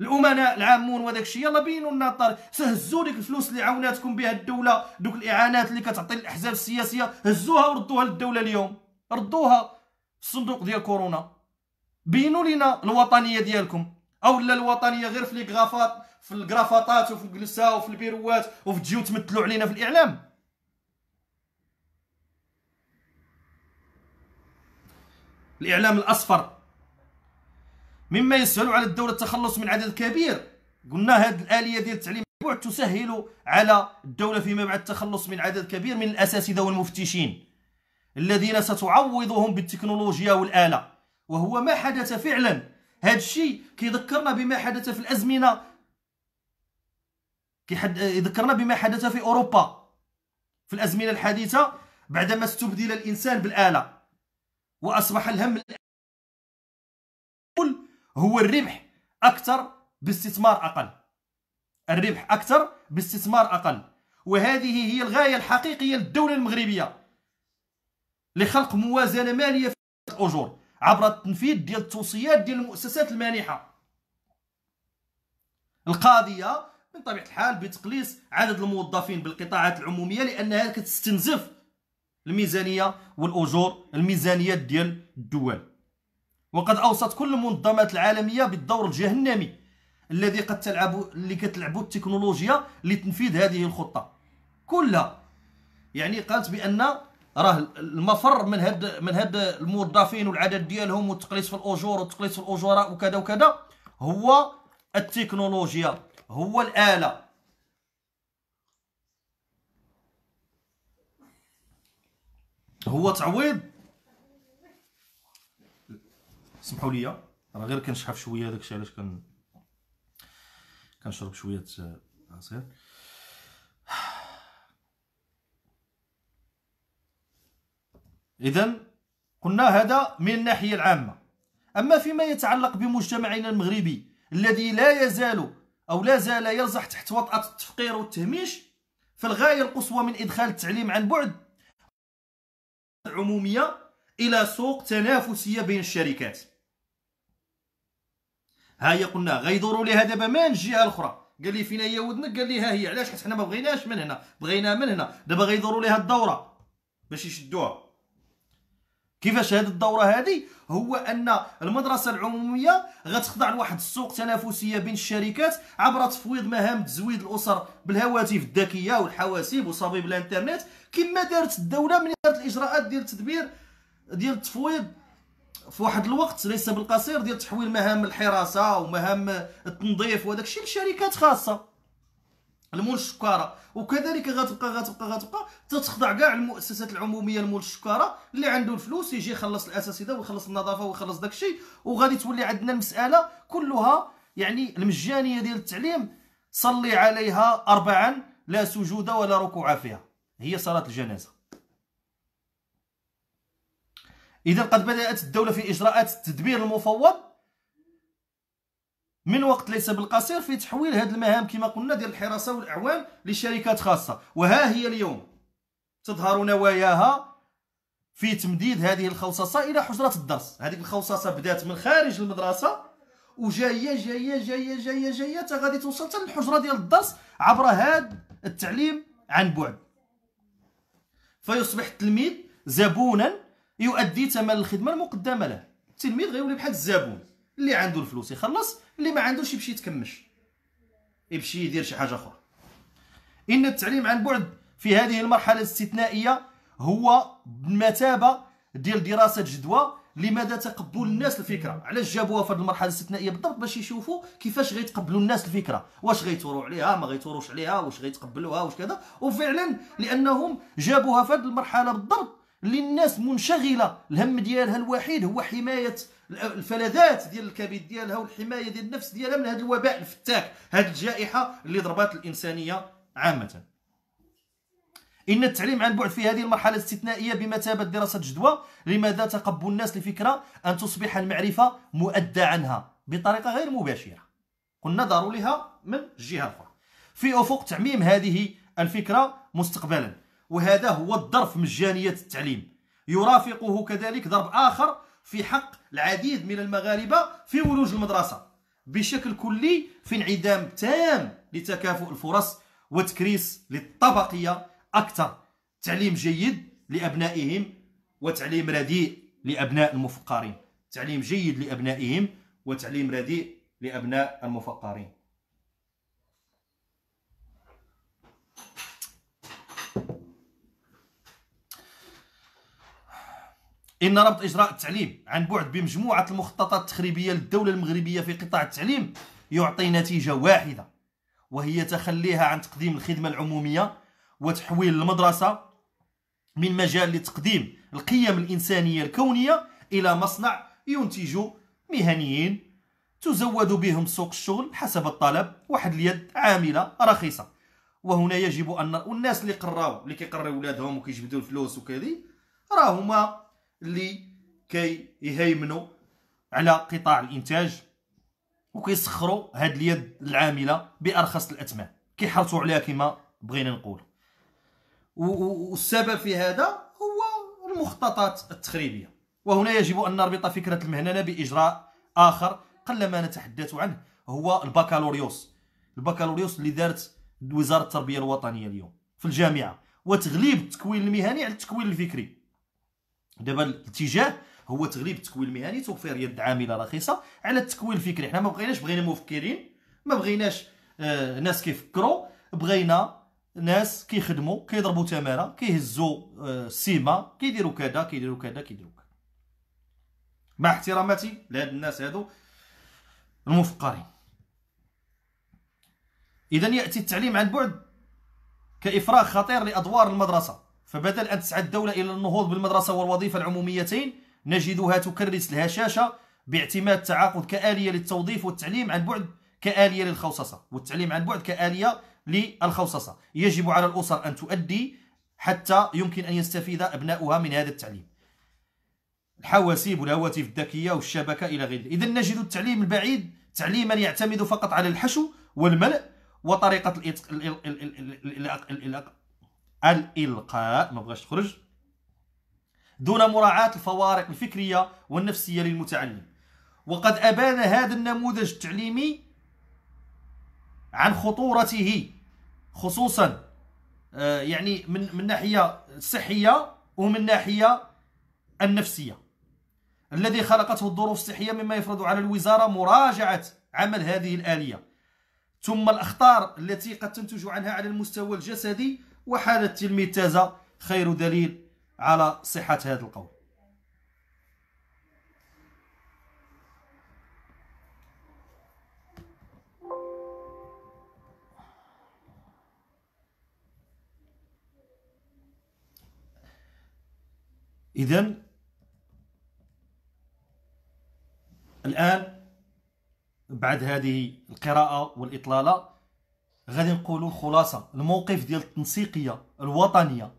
الامناء العامون وداك الشيء يلا بينوا لنا الطريق سهزوا ديك الفلوس اللي عاوناتكم بها الدوله دوك الاعانات اللي كتعطي الاحزاب السياسيه هزوها وردوها للدوله اليوم ردوها الصندوق ديال كورونا بينوا لنا الوطنيه ديالكم او لا الوطنيه غير في الكرافات في الكرافاتات وفي الجلسه وفي البيروات وفي تجيو تمثلوا علينا في الاعلام الاعلام الاصفر مما يسهل على الدولة التخلص من عدد كبير قلنا هذه الآلية ديال التعليم بعد تسهل على الدولة فيما بعد التخلص من عدد كبير من الأساتذة والمفتشين الذين ستعوضهم بالتكنولوجيا والآلة وهو ما حدث فعلا هذا الشيء كيذكرنا بما حدث في الأزمنة كيحد... يذكرنا بما حدث في أوروبا في الأزمنة الحديثة بعدما استبدل الإنسان بالآلة وأصبح الهم هو الربح اكثر باستثمار اقل الربح اكثر باستثمار اقل وهذه هي الغايه الحقيقيه للدوله المغربيه لخلق موازنه ماليه في الاجور عبر التنفيذ ديال التوصيات ديال المؤسسات المانحه القاضيه من طبيعه الحال بتقليص عدد الموظفين بالقطاعات العموميه لانها كتستنزف الميزانيه والاجور الميزانيات ديال الدول وقد اوصت كل المنظمات العالميه بالدور الجهنمي الذي قد تلعب اللي كتلعبوا التكنولوجيا لتنفيذ هذه الخطه كلها يعني قالت بان راه المفر من هاد من هاد الموظفين والعدد ديالهم والتقليص في الاجور والتقليص في الاجوراء وكذا وكذا هو التكنولوجيا هو الاله هو تعويض سمحوا لي راه غير كنشحف شويه داكشي علاش كن كنشرب شويه آه، عصير اذا قلنا هذا من الناحيه العامه اما فيما يتعلق بمجتمعنا المغربي الذي لا يزال او لا زال يرزح تحت وطأة التفقير والتهميش فالغايه القصوى من ادخال التعليم عن بعد عموميه الى سوق تنافسيه بين الشركات ها هي قلنا غيدوروا ليها دابا من الجهه الاخرى قال لي فينا هي ودنك قال لي ها هي علاش حيت حنا ما بغيناش من هنا بغينا من هنا دابا غيدوروا ليها الدوره باش يشدوها كيفاش هذه الدوره هذه هو ان المدرسه العموميه غتخضع لواحد السوق تنافسيه بين الشركات عبر تفويض مهام تزويد الاسر بالهواتف الذكيه والحواسيب وصبيب الانترنت كما دارت الدوله من دارت الاجراءات ديال التدبير ديال التفويض في واحد الوقت ليس بالقصير ديال تحويل مهام الحراسه ومهام التنظيف وهذاك الشيء لشركات خاصه المول الشكاره وكذلك غتبقى غتبقى غتبقى تتخضع كاع المؤسسات العموميه المول الشكاره اللي عنده الفلوس يجي يخلص الاساسيده ويخلص النظافه ويخلص داك الشيء وغادي تولي عندنا المساله كلها يعني المجانيه ديال التعليم صلي عليها اربعا لا سجود ولا ركوع فيها هي صلاه الجنازه إذا قد بدأت الدولة في إجراءات التدبير المفوض من وقت ليس بالقصير في تحويل هذه المهام كما قلنا ديال الحراسة والأعوان لشركات خاصة وها هي اليوم تظهر نواياها في تمديد هذه الخوصصة إلى حجرة الدرس هذه الخوصصة بدات من خارج المدرسة وجاية جاية جاية جاية جاية حتى غادي توصل حتى للحجرة ديال الدرس عبر هذا التعليم عن بعد فيصبح التلميذ زبونا يؤدي ثمن الخدمه المقدمه له التلميذ غيولي بحال الزبون اللي عنده الفلوس يخلص اللي ما عندوش يمشي يتكمش يمشي يدير شي حاجه اخرى ان التعليم عن بعد في هذه المرحله الاستثنائيه هو بمثابه ديال دراسه جدوى لمدى تقبل الناس الفكره علاش جابوها في هذه المرحله الاستثنائيه بالضبط باش يشوفوا كيفاش غيتقبلوا الناس الفكره واش غيثوروا عليها ما غيثوروش عليها واش غيتقبلوها واش كذا وفعلا لانهم جابوها في هذه المرحله بالضبط اللي الناس منشغله الهم ديالها الوحيد هو حمايه الفلذات ديال الكبد ديالها والحمايه ديال النفس ديالها من هذا الوباء الفتاك هذه الجائحه اللي ضربات الانسانيه عامه ان التعليم عن بعد في هذه المرحله الاستثنائيه بمثابه دراسه جدوى لماذا تقبل الناس لفكره ان تصبح المعرفه مؤدى عنها بطريقه غير مباشره قلنا ضروري لها من جهة أخرى. في افق تعميم هذه الفكره مستقبلا وهذا هو الظرف مجانية التعليم يرافقه كذلك ضرب آخر في حق العديد من المغاربة في ولوج المدرسة بشكل كلي في انعدام تام لتكافؤ الفرص وتكريس للطبقية أكثر تعليم جيد لأبنائهم وتعليم رديء لأبناء المفقرين تعليم جيد لأبنائهم وتعليم رديء لأبناء المفقرين إن ربط إجراء التعليم عن بعد بمجموعة المخططات التخريبية للدولة المغربية في قطاع التعليم يعطي نتيجة واحدة وهي تخليها عن تقديم الخدمة العمومية وتحويل المدرسة من مجال لتقديم القيم الإنسانية الكونية إلى مصنع ينتج مهنيين تزود بهم سوق الشغل حسب الطلب واحد اليد عاملة رخيصة وهنا يجب أن الناس اللي قراو اللي كيقرروا ولادهم وكيجبدوا الفلوس وكذي راهما اللي كي يهيمنوا على قطاع الانتاج وكيسخروا هاد اليد العامله بارخص الاثمان كيحرصوا عليها كما بغينا نقول والسبب في هذا هو المخططات التخريبيه وهنا يجب ان نربط فكره المهنه باجراء اخر قلما نتحدث عنه هو البكالوريوس البكالوريوس اللي دارت وزاره التربيه الوطنيه اليوم في الجامعه وتغليب التكوين المهني على التكوين الفكري دابا الاتجاه هو تغليب التكوين المهني توفير يد عامله رخيصه على التكوين الفكري حنا ما بغيناش بغينا مفكرين ما بغيناش آه ناس كيفكروا بغينا ناس كيخدموا كيضربوا تماره كيهزوا آه سيما كيديروا كذا كيديروا كذا كيديروا كذا مع احتراماتي لهاد الناس هادو المفقرين اذا ياتي التعليم عن بعد كافراغ خطير لادوار المدرسه فبدل أن تسعى الدولة إلى النهوض بالمدرسة والوظيفة العموميتين نجدها تكرس الهشاشة باعتماد التعاقد كآلية للتوظيف والتعليم عن بعد كآلية للخوصصة والتعليم عن بعد كآلية للخوصصة يجب على الأسر أن تؤدي حتى يمكن أن يستفيد أبناؤها من هذا التعليم الحواسيب والهواتف الذكية والشبكة إلى غيره إذا نجد التعليم البعيد تعليما يعتمد فقط على الحشو والملء وطريقة الإلقاء ما بغاش تخرج دون مراعاة الفوارق الفكرية والنفسية للمتعلم وقد أبان هذا النموذج التعليمي عن خطورته خصوصا آه، يعني من من ناحية صحية ومن ناحية النفسية الذي خلقته الظروف الصحية مما يفرض على الوزارة مراجعة عمل هذه الآلية ثم الأخطار التي قد تنتج عنها على المستوى الجسدي وحالة تلميذ تازة خير دليل على صحة هذا القول إذا الآن بعد هذه القراءة والإطلالة غادي نقولوا الخلاصه الموقف ديال التنسيقيه الوطنيه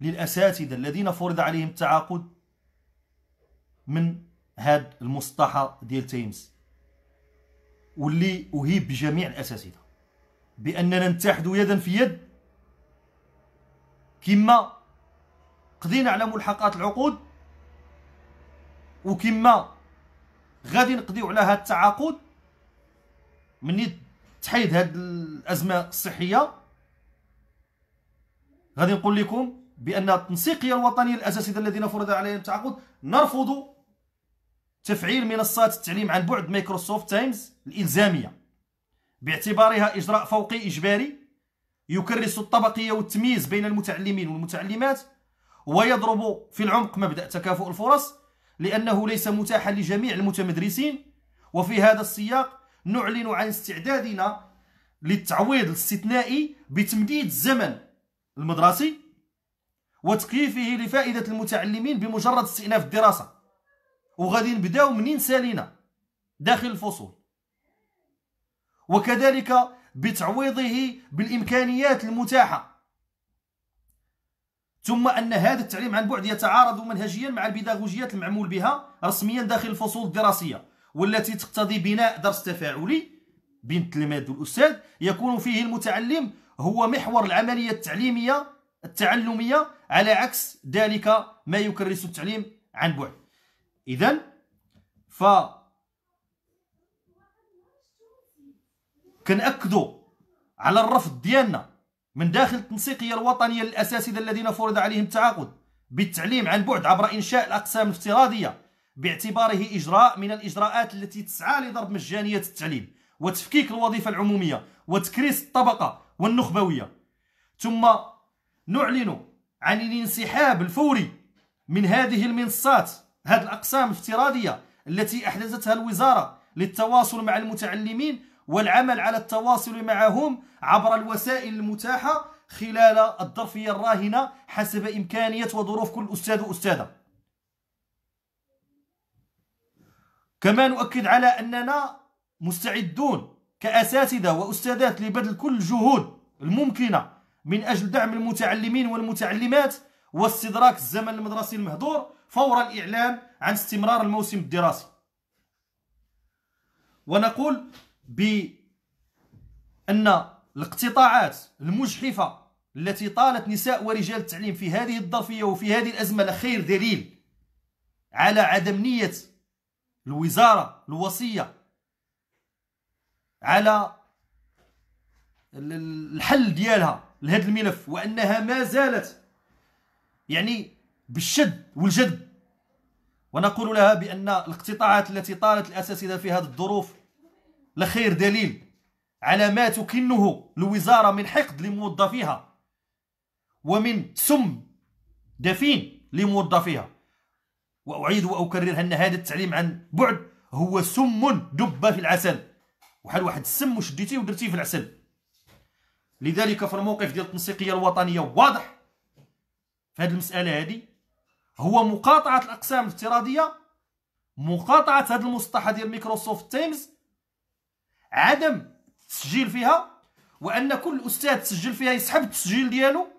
للاساتذه الذين فرض عليهم التعاقد من هاد المسطحة ديال تيمز واللي اهيب بجميع الاساتذه باننا نتحد يدا في يد كما قضينا على ملحقات العقود وكما غادي نقضيو على هاد التعاقد من يد تحيد هاد الازمه الصحيه غادي نقول لكم بان التنسيقيه الوطنيه الاساسيه الذين فرض عليهم التعاقد نرفض تفعيل منصات التعليم عن بعد مايكروسوفت تايمز الالزاميه باعتبارها اجراء فوقي اجباري يكرس الطبقيه والتمييز بين المتعلمين والمتعلمات ويضرب في العمق مبدا تكافؤ الفرص لانه ليس متاحا لجميع المتمدرسين وفي هذا السياق نعلن عن استعدادنا للتعويض الاستثنائي بتمديد الزمن المدرسي وتكييفه لفائدة المتعلمين بمجرد استئناف الدراسة وغادي نبداو منين سالينا داخل الفصول وكذلك بتعويضه بالإمكانيات المتاحة ثم أن هذا التعليم عن بعد يتعارض منهجيا مع البيداغوجيات المعمول بها رسميا داخل الفصول الدراسية والتي تقتضي بناء درس تفاعلي بين التلميذ والاستاذ يكون فيه المتعلم هو محور العمليه التعليميه التعلميه على عكس ذلك ما يكرس التعليم عن بعد اذا ف كنأكدوا على الرفض ديالنا من داخل التنسيقيه الوطنيه للاساتذه الذين فرض عليهم التعاقد بالتعليم عن بعد عبر انشاء الاقسام الافتراضيه باعتباره إجراء من الإجراءات التي تسعى لضرب مجانية التعليم وتفكيك الوظيفة العمومية وتكريس الطبقة والنخبوية ثم نعلن عن الانسحاب الفوري من هذه المنصات هذه الأقسام الافتراضية التي أحدثتها الوزارة للتواصل مع المتعلمين والعمل على التواصل معهم عبر الوسائل المتاحة خلال الظرفية الراهنة حسب إمكانية وظروف كل أستاذ وأستاذة كما نؤكد على أننا مستعدون كأساتذة وأستاذات لبذل كل الجهود الممكنة من أجل دعم المتعلمين والمتعلمات واستدراك الزمن المدرسي المهدور فور الإعلان عن استمرار الموسم الدراسي ونقول بأن الاقتطاعات المجحفة التي طالت نساء ورجال التعليم في هذه الظرفية وفي هذه الأزمة لخير دليل على عدم نية الوزارة الوصية على الحل ديالها لهذا الملف وانها ما زالت يعني بالشد والجذب ونقول لها بان الاقتطاعات التي طالت الاساتذه في هذه الظروف لخير دليل على ما تكنه الوزاره من حقد لموظفيها ومن سم دفين لموظفيها وأعيد وأكررها أن هذا التعليم عن بعد هو سم دب في العسل وحال واحد السم وشديتيه ودرتيه في العسل لذلك فالموقف ديال التنسيقية الوطنية واضح في هذه المسألة هذه هو مقاطعة الأقسام الافتراضية مقاطعة هذا المصطلح ديال مايكروسوفت تيمز عدم تسجيل فيها وأن كل أستاذ تسجل فيها يسحب التسجيل ديالو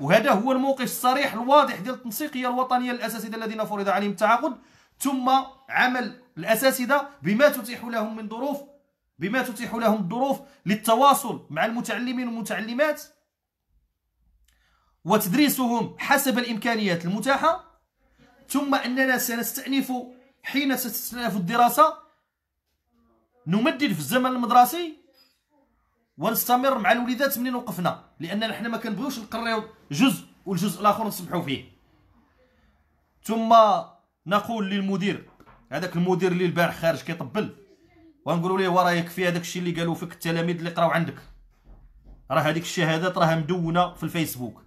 وهذا هو الموقف الصريح الواضح ديال التنسيقيه الوطنيه للاساتذه الذين فرض عليهم التعاقد ثم عمل الاساتذه بما تتيح لهم من ظروف بما تتيح لهم الظروف للتواصل مع المتعلمين والمتعلمات وتدريسهم حسب الامكانيات المتاحه ثم اننا سنستأنف حين تستأنف الدراسه نمدد في الزمن المدرسي ونستمر مع الوليدات منين وقفنا لان حنا ما كنبغيوش نقريو جزء والجزء الاخر نسمحوا فيه ثم نقول للمدير هذاك المدير اللي البارح خارج كيطبل ونقولوا ليه وراه يكفي هذاك الشيء اللي قالوا فيك التلاميذ اللي قراو عندك راه هذيك الشهادات راها مدونه في الفيسبوك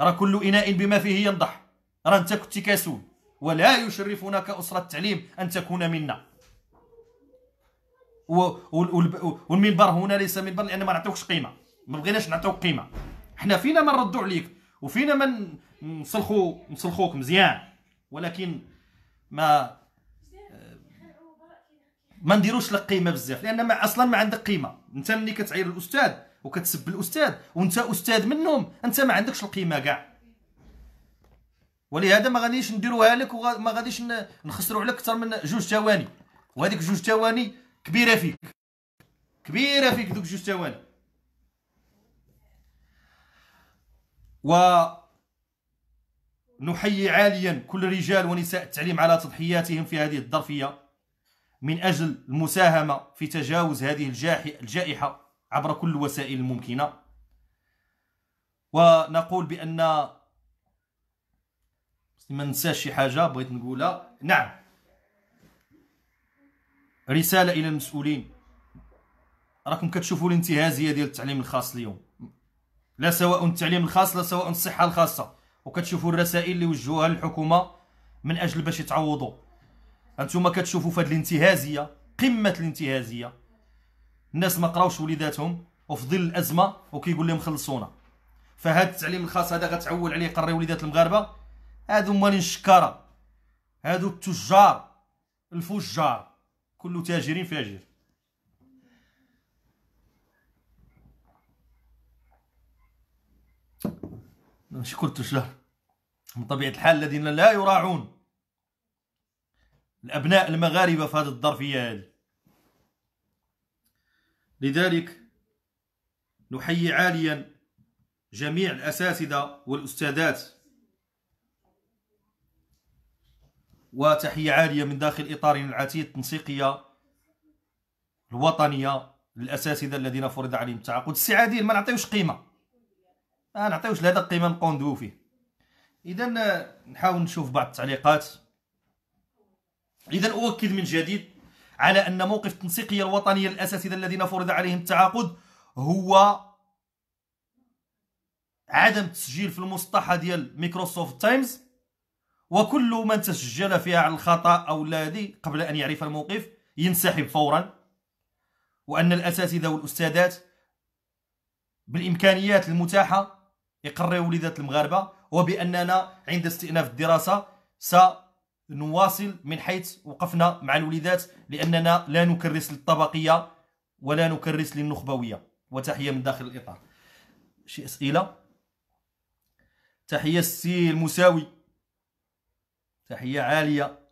راه كل اناء بما فيه ينضح راه انت كنت كسول ولا يشرفنا كاسره التعليم ان تكون منا والمنبر هنا ليس منبر لان ما نعطيوكش قيمه ما بغيناش نعطيوك قيمه حنا فينا ما نردوا عليك وفينا ما نسلخو نسلخوك مزيان ولكن ما ما نديروش لك قيمه بزاف لان ما اصلا ما عندك قيمه انت ملي كتعير الاستاذ وكتسب الاستاذ وانت استاذ منهم انت ما عندكش القيمه كاع ولهذا ما غاديش نديروها لك وما غاديش نخسروا عليك اكثر من جوج ثواني وهذيك جوج ثواني كبيره فيك كبيره فيك دوك جوج ثواني و نحيي عاليا كل رجال ونساء التعليم على تضحياتهم في هذه الظرفيه من اجل المساهمه في تجاوز هذه الجائحه عبر كل الوسائل الممكنه ونقول بان ما ننساش شي حاجه بغيت نقولها نعم رساله الى المسؤولين راكم كتشوفوا الانتهازيه ديال التعليم الخاص اليوم لا سواء التعليم الخاص لا سواء الصحه الخاصه وكتشوفوا الرسائل اللي وجهوها للحكومه من اجل باش يتعوضوا انتم كتشوفوا في هذه الانتهازيه قمه الانتهازيه الناس ما قراوش وليداتهم وفي ظل الازمه وكيقول لهم خلصونا فهاد التعليم الخاص هذا غتعول عليه قري وليدات المغاربه هادو مالين الشكاره هادو التجار الفجار كل تاجر فاجر ماشي كل تجار من طبيعة الحال الذين لا يراعون الأبناء المغاربة في هذه الظرفية هذه لذلك نحيي عاليا جميع الأساتذة والأستاذات وتحية عالية من داخل إطارنا العتيد التنسيقية الوطنية للأساتذة الذين فرض عليهم التعاقد السعادين آه، ما نعطيوش قيمة ما نعطيوش لهذا القيمة نقوندو فيه إذا آه، نحاول نشوف بعض التعليقات إذا أؤكد من جديد على أن موقف التنسيقية الوطنية للأساتذة الذين فرض عليهم التعاقد هو عدم التسجيل في المصطحة ديال ميكروسوفت تايمز وكل من تسجل فيها على الخطأ أو الذي قبل أن يعرف الموقف ينسحب فورا وأن الأساتذة والأستاذات بالإمكانيات المتاحة يقرروا وليدات المغاربة وبأننا عند استئناف الدراسة سنواصل من حيث وقفنا مع الوليدات لأننا لا نكرس للطبقية ولا نكرس للنخبوية وتحية من داخل الإطار شي أسئلة تحية السي المساوي تحية عالية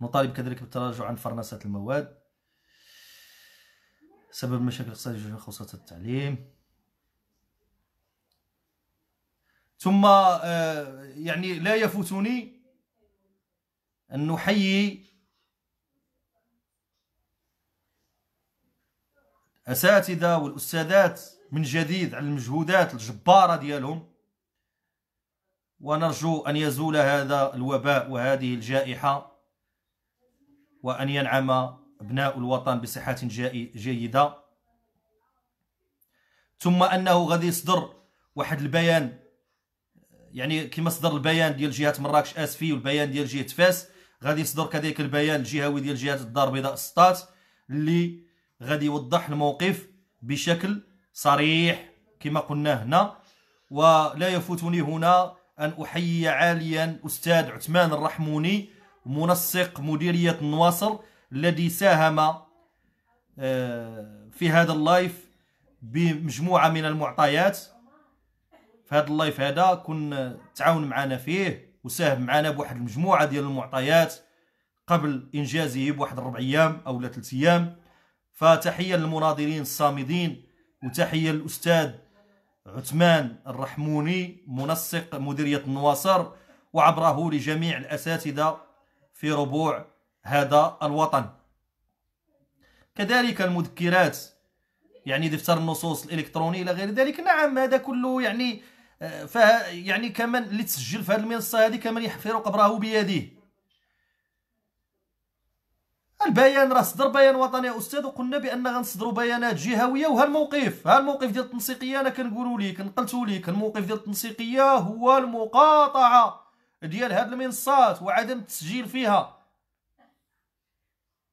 نطالب كذلك بالتراجع عن فرنسة المواد سبب مشاكل اقتصادية خاصة التعليم ثم آه، يعني لا يفوتني أن نحيي الأساتذة والأستاذات من جديد على المجهودات الجبارة ديالهم ونرجو أن يزول هذا الوباء وهذه الجائحة وأن ينعم أبناء الوطن بصحة جيدة ثم أنه غادي يصدر واحد البيان يعني كما صدر البيان ديال جهة مراكش أسفي والبيان ديال جهة فاس غادي يصدر كذلك البيان الجهوي ديال جهة الدار البيضاء السطات اللي غادي يوضح الموقف بشكل صريح كما قلنا هنا ولا يفوتني هنا أن أحيي عاليا أستاذ عثمان الرحموني منسق مديرية النواصر الذي ساهم آه، في هذا اللايف بمجموعة من المعطيات في هذا اللايف هذا كن تعاون معنا فيه وساهم معنا بواحد المجموعة ديال المعطيات قبل إنجازه بواحد الربع أيام أو ثلاث أيام فتحية للمناظرين الصامدين وتحية للأستاذ عثمان الرحموني منسق مديرية النواصر وعبره لجميع الأساتذة في ربوع هذا الوطن كذلك المذكرات يعني دفتر النصوص الالكتروني الى غير ذلك نعم هذا كله يعني آه، ف يعني كمن اللي تسجل في هذه المنصه هذه كمن يحفر قبره بيده البيان راه صدر بيان وطني يا استاذ وقلنا بان غنصدروا بيانات جهويه وها الموقف ها الموقف ديال التنسيقيه انا كنقولوا ليك نقلتو ليك الموقف ديال التنسيقيه هو المقاطعه ديال هاد المنصات وعدم التسجيل فيها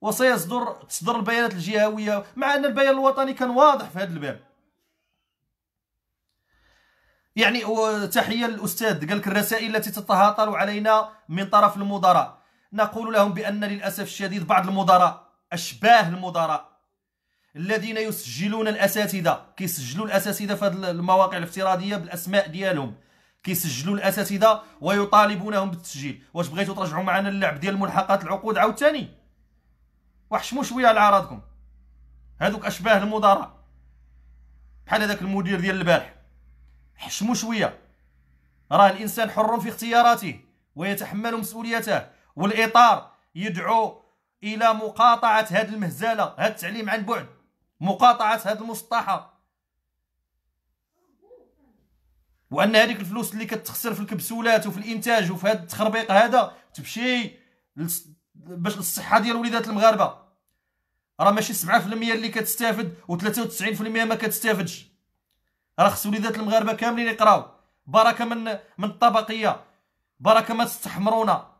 وسيصدر تصدر البيانات الجهويه مع ان البيان الوطني كان واضح في هذا الباب يعني تحيه للاستاذ قال لك الرسائل التي تتهاطل علينا من طرف المدراء نقول لهم بأن للأسف الشديد بعض المدراء أشباه المدراء الذين يسجلون الأساتذة كيسجلوا الأساتذة في هذه المواقع الافتراضية بالأسماء ديالهم كيسجلوا الأساتذة ويطالبونهم بالتسجيل واش بغيتوا ترجعوا معنا اللعب ديال ملحقات العقود عاوتاني وحشموا شويه على اعراضكم هذوك أشباه المدراء بحال هذاك المدير ديال البارح حشموا شويه راه الانسان حر في اختياراته ويتحمل مسؤوليته والاطار يدعو الى مقاطعه هذه المهزله هذا التعليم عن بعد مقاطعه هذه المسطحه وان هذيك الفلوس اللي كتخسر في الكبسولات وفي الانتاج وفي هذا التخربيق هذا تمشي باش الصحه ديال وليدات المغاربه راه ماشي 7% اللي كتستافد و93% ما كتستافدش راه خص وليدات المغاربه كاملين يقراو بركه من من الطبقيه بركه ما تستحمرونا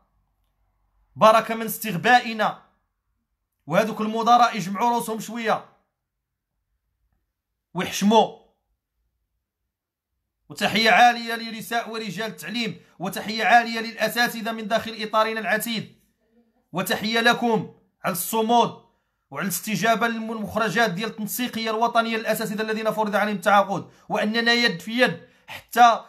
بركه من استغبائنا وهذوك المدراء يجمعوا راسهم شويه ويحشموا وتحيه عاليه لنساء ورجال التعليم وتحيه عاليه للاساتذه من داخل اطارنا العتيد وتحيه لكم على الصمود وعلى الاستجابه للمخرجات ديال التنسيقيه الوطنيه للاساتذه الذين فرض عليهم التعاقد واننا يد في يد حتى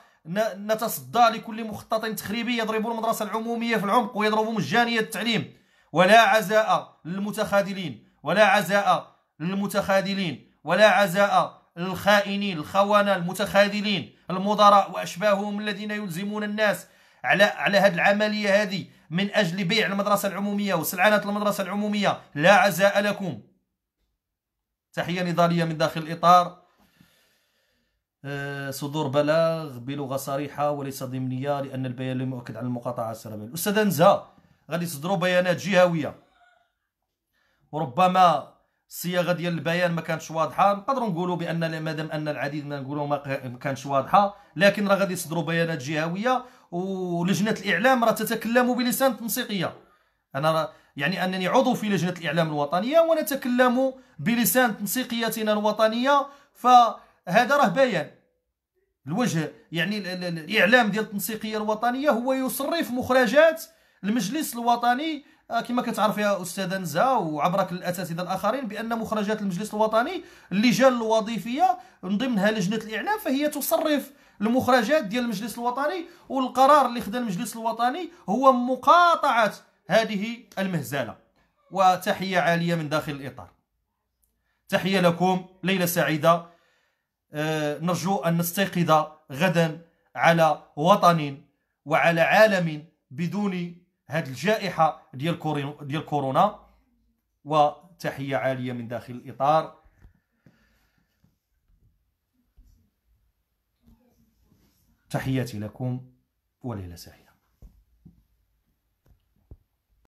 نتصدى لكل مخطط تخريبي يضرب المدرسة العمومية في العمق ويضرب مجانية التعليم ولا عزاء للمتخاذلين ولا عزاء للمتخاذلين ولا عزاء للخائنين الخونة المتخاذلين المدراء وأشباههم الذين يلزمون الناس على على هذه العملية هذه من أجل بيع المدرسة العمومية وسلعانة المدرسة العمومية لا عزاء لكم تحية نضالية من داخل الإطار آه، صدور بلاغ بلغه صريحه وليس ضمنيه لان البيان لم يؤكد على المقاطعه السربيه الاستاذه نزهه غادي يصدروا بيانات جهويه وربما الصياغه ديال البيان ما كانتش واضحه نقدروا نقولوا بان مادام ان العديد ما نقولوا ما كانش واضحه لكن راه غادي يصدروا بيانات جهويه ولجنه الاعلام راه تتكلم بلسان تنسيقيه انا يعني انني عضو في لجنه الاعلام الوطنيه ونتكلم بلسان تنسيقيتنا الوطنيه ف هذا راه بيان الوجه يعني الاعلام ديال التنسيقيه الوطنيه هو يصرف مخرجات المجلس الوطني آه، كما كتعرف يا استاذه نزا وعبرك الاساتذه الاخرين بان مخرجات المجلس الوطني اللجان الوظيفيه من ضمنها لجنه الاعلام فهي تصرف المخرجات ديال المجلس الوطني والقرار اللي خدا المجلس الوطني هو مقاطعه هذه المهزله وتحيه عاليه من داخل الاطار تحيه لكم ليله سعيده آه، نرجو أن نستيقظ غدا على وطن وعلى عالم بدون هذه الجائحة ديال ديال كورونا وتحية عالية من داخل الإطار تحياتي لكم وليلة سعيدة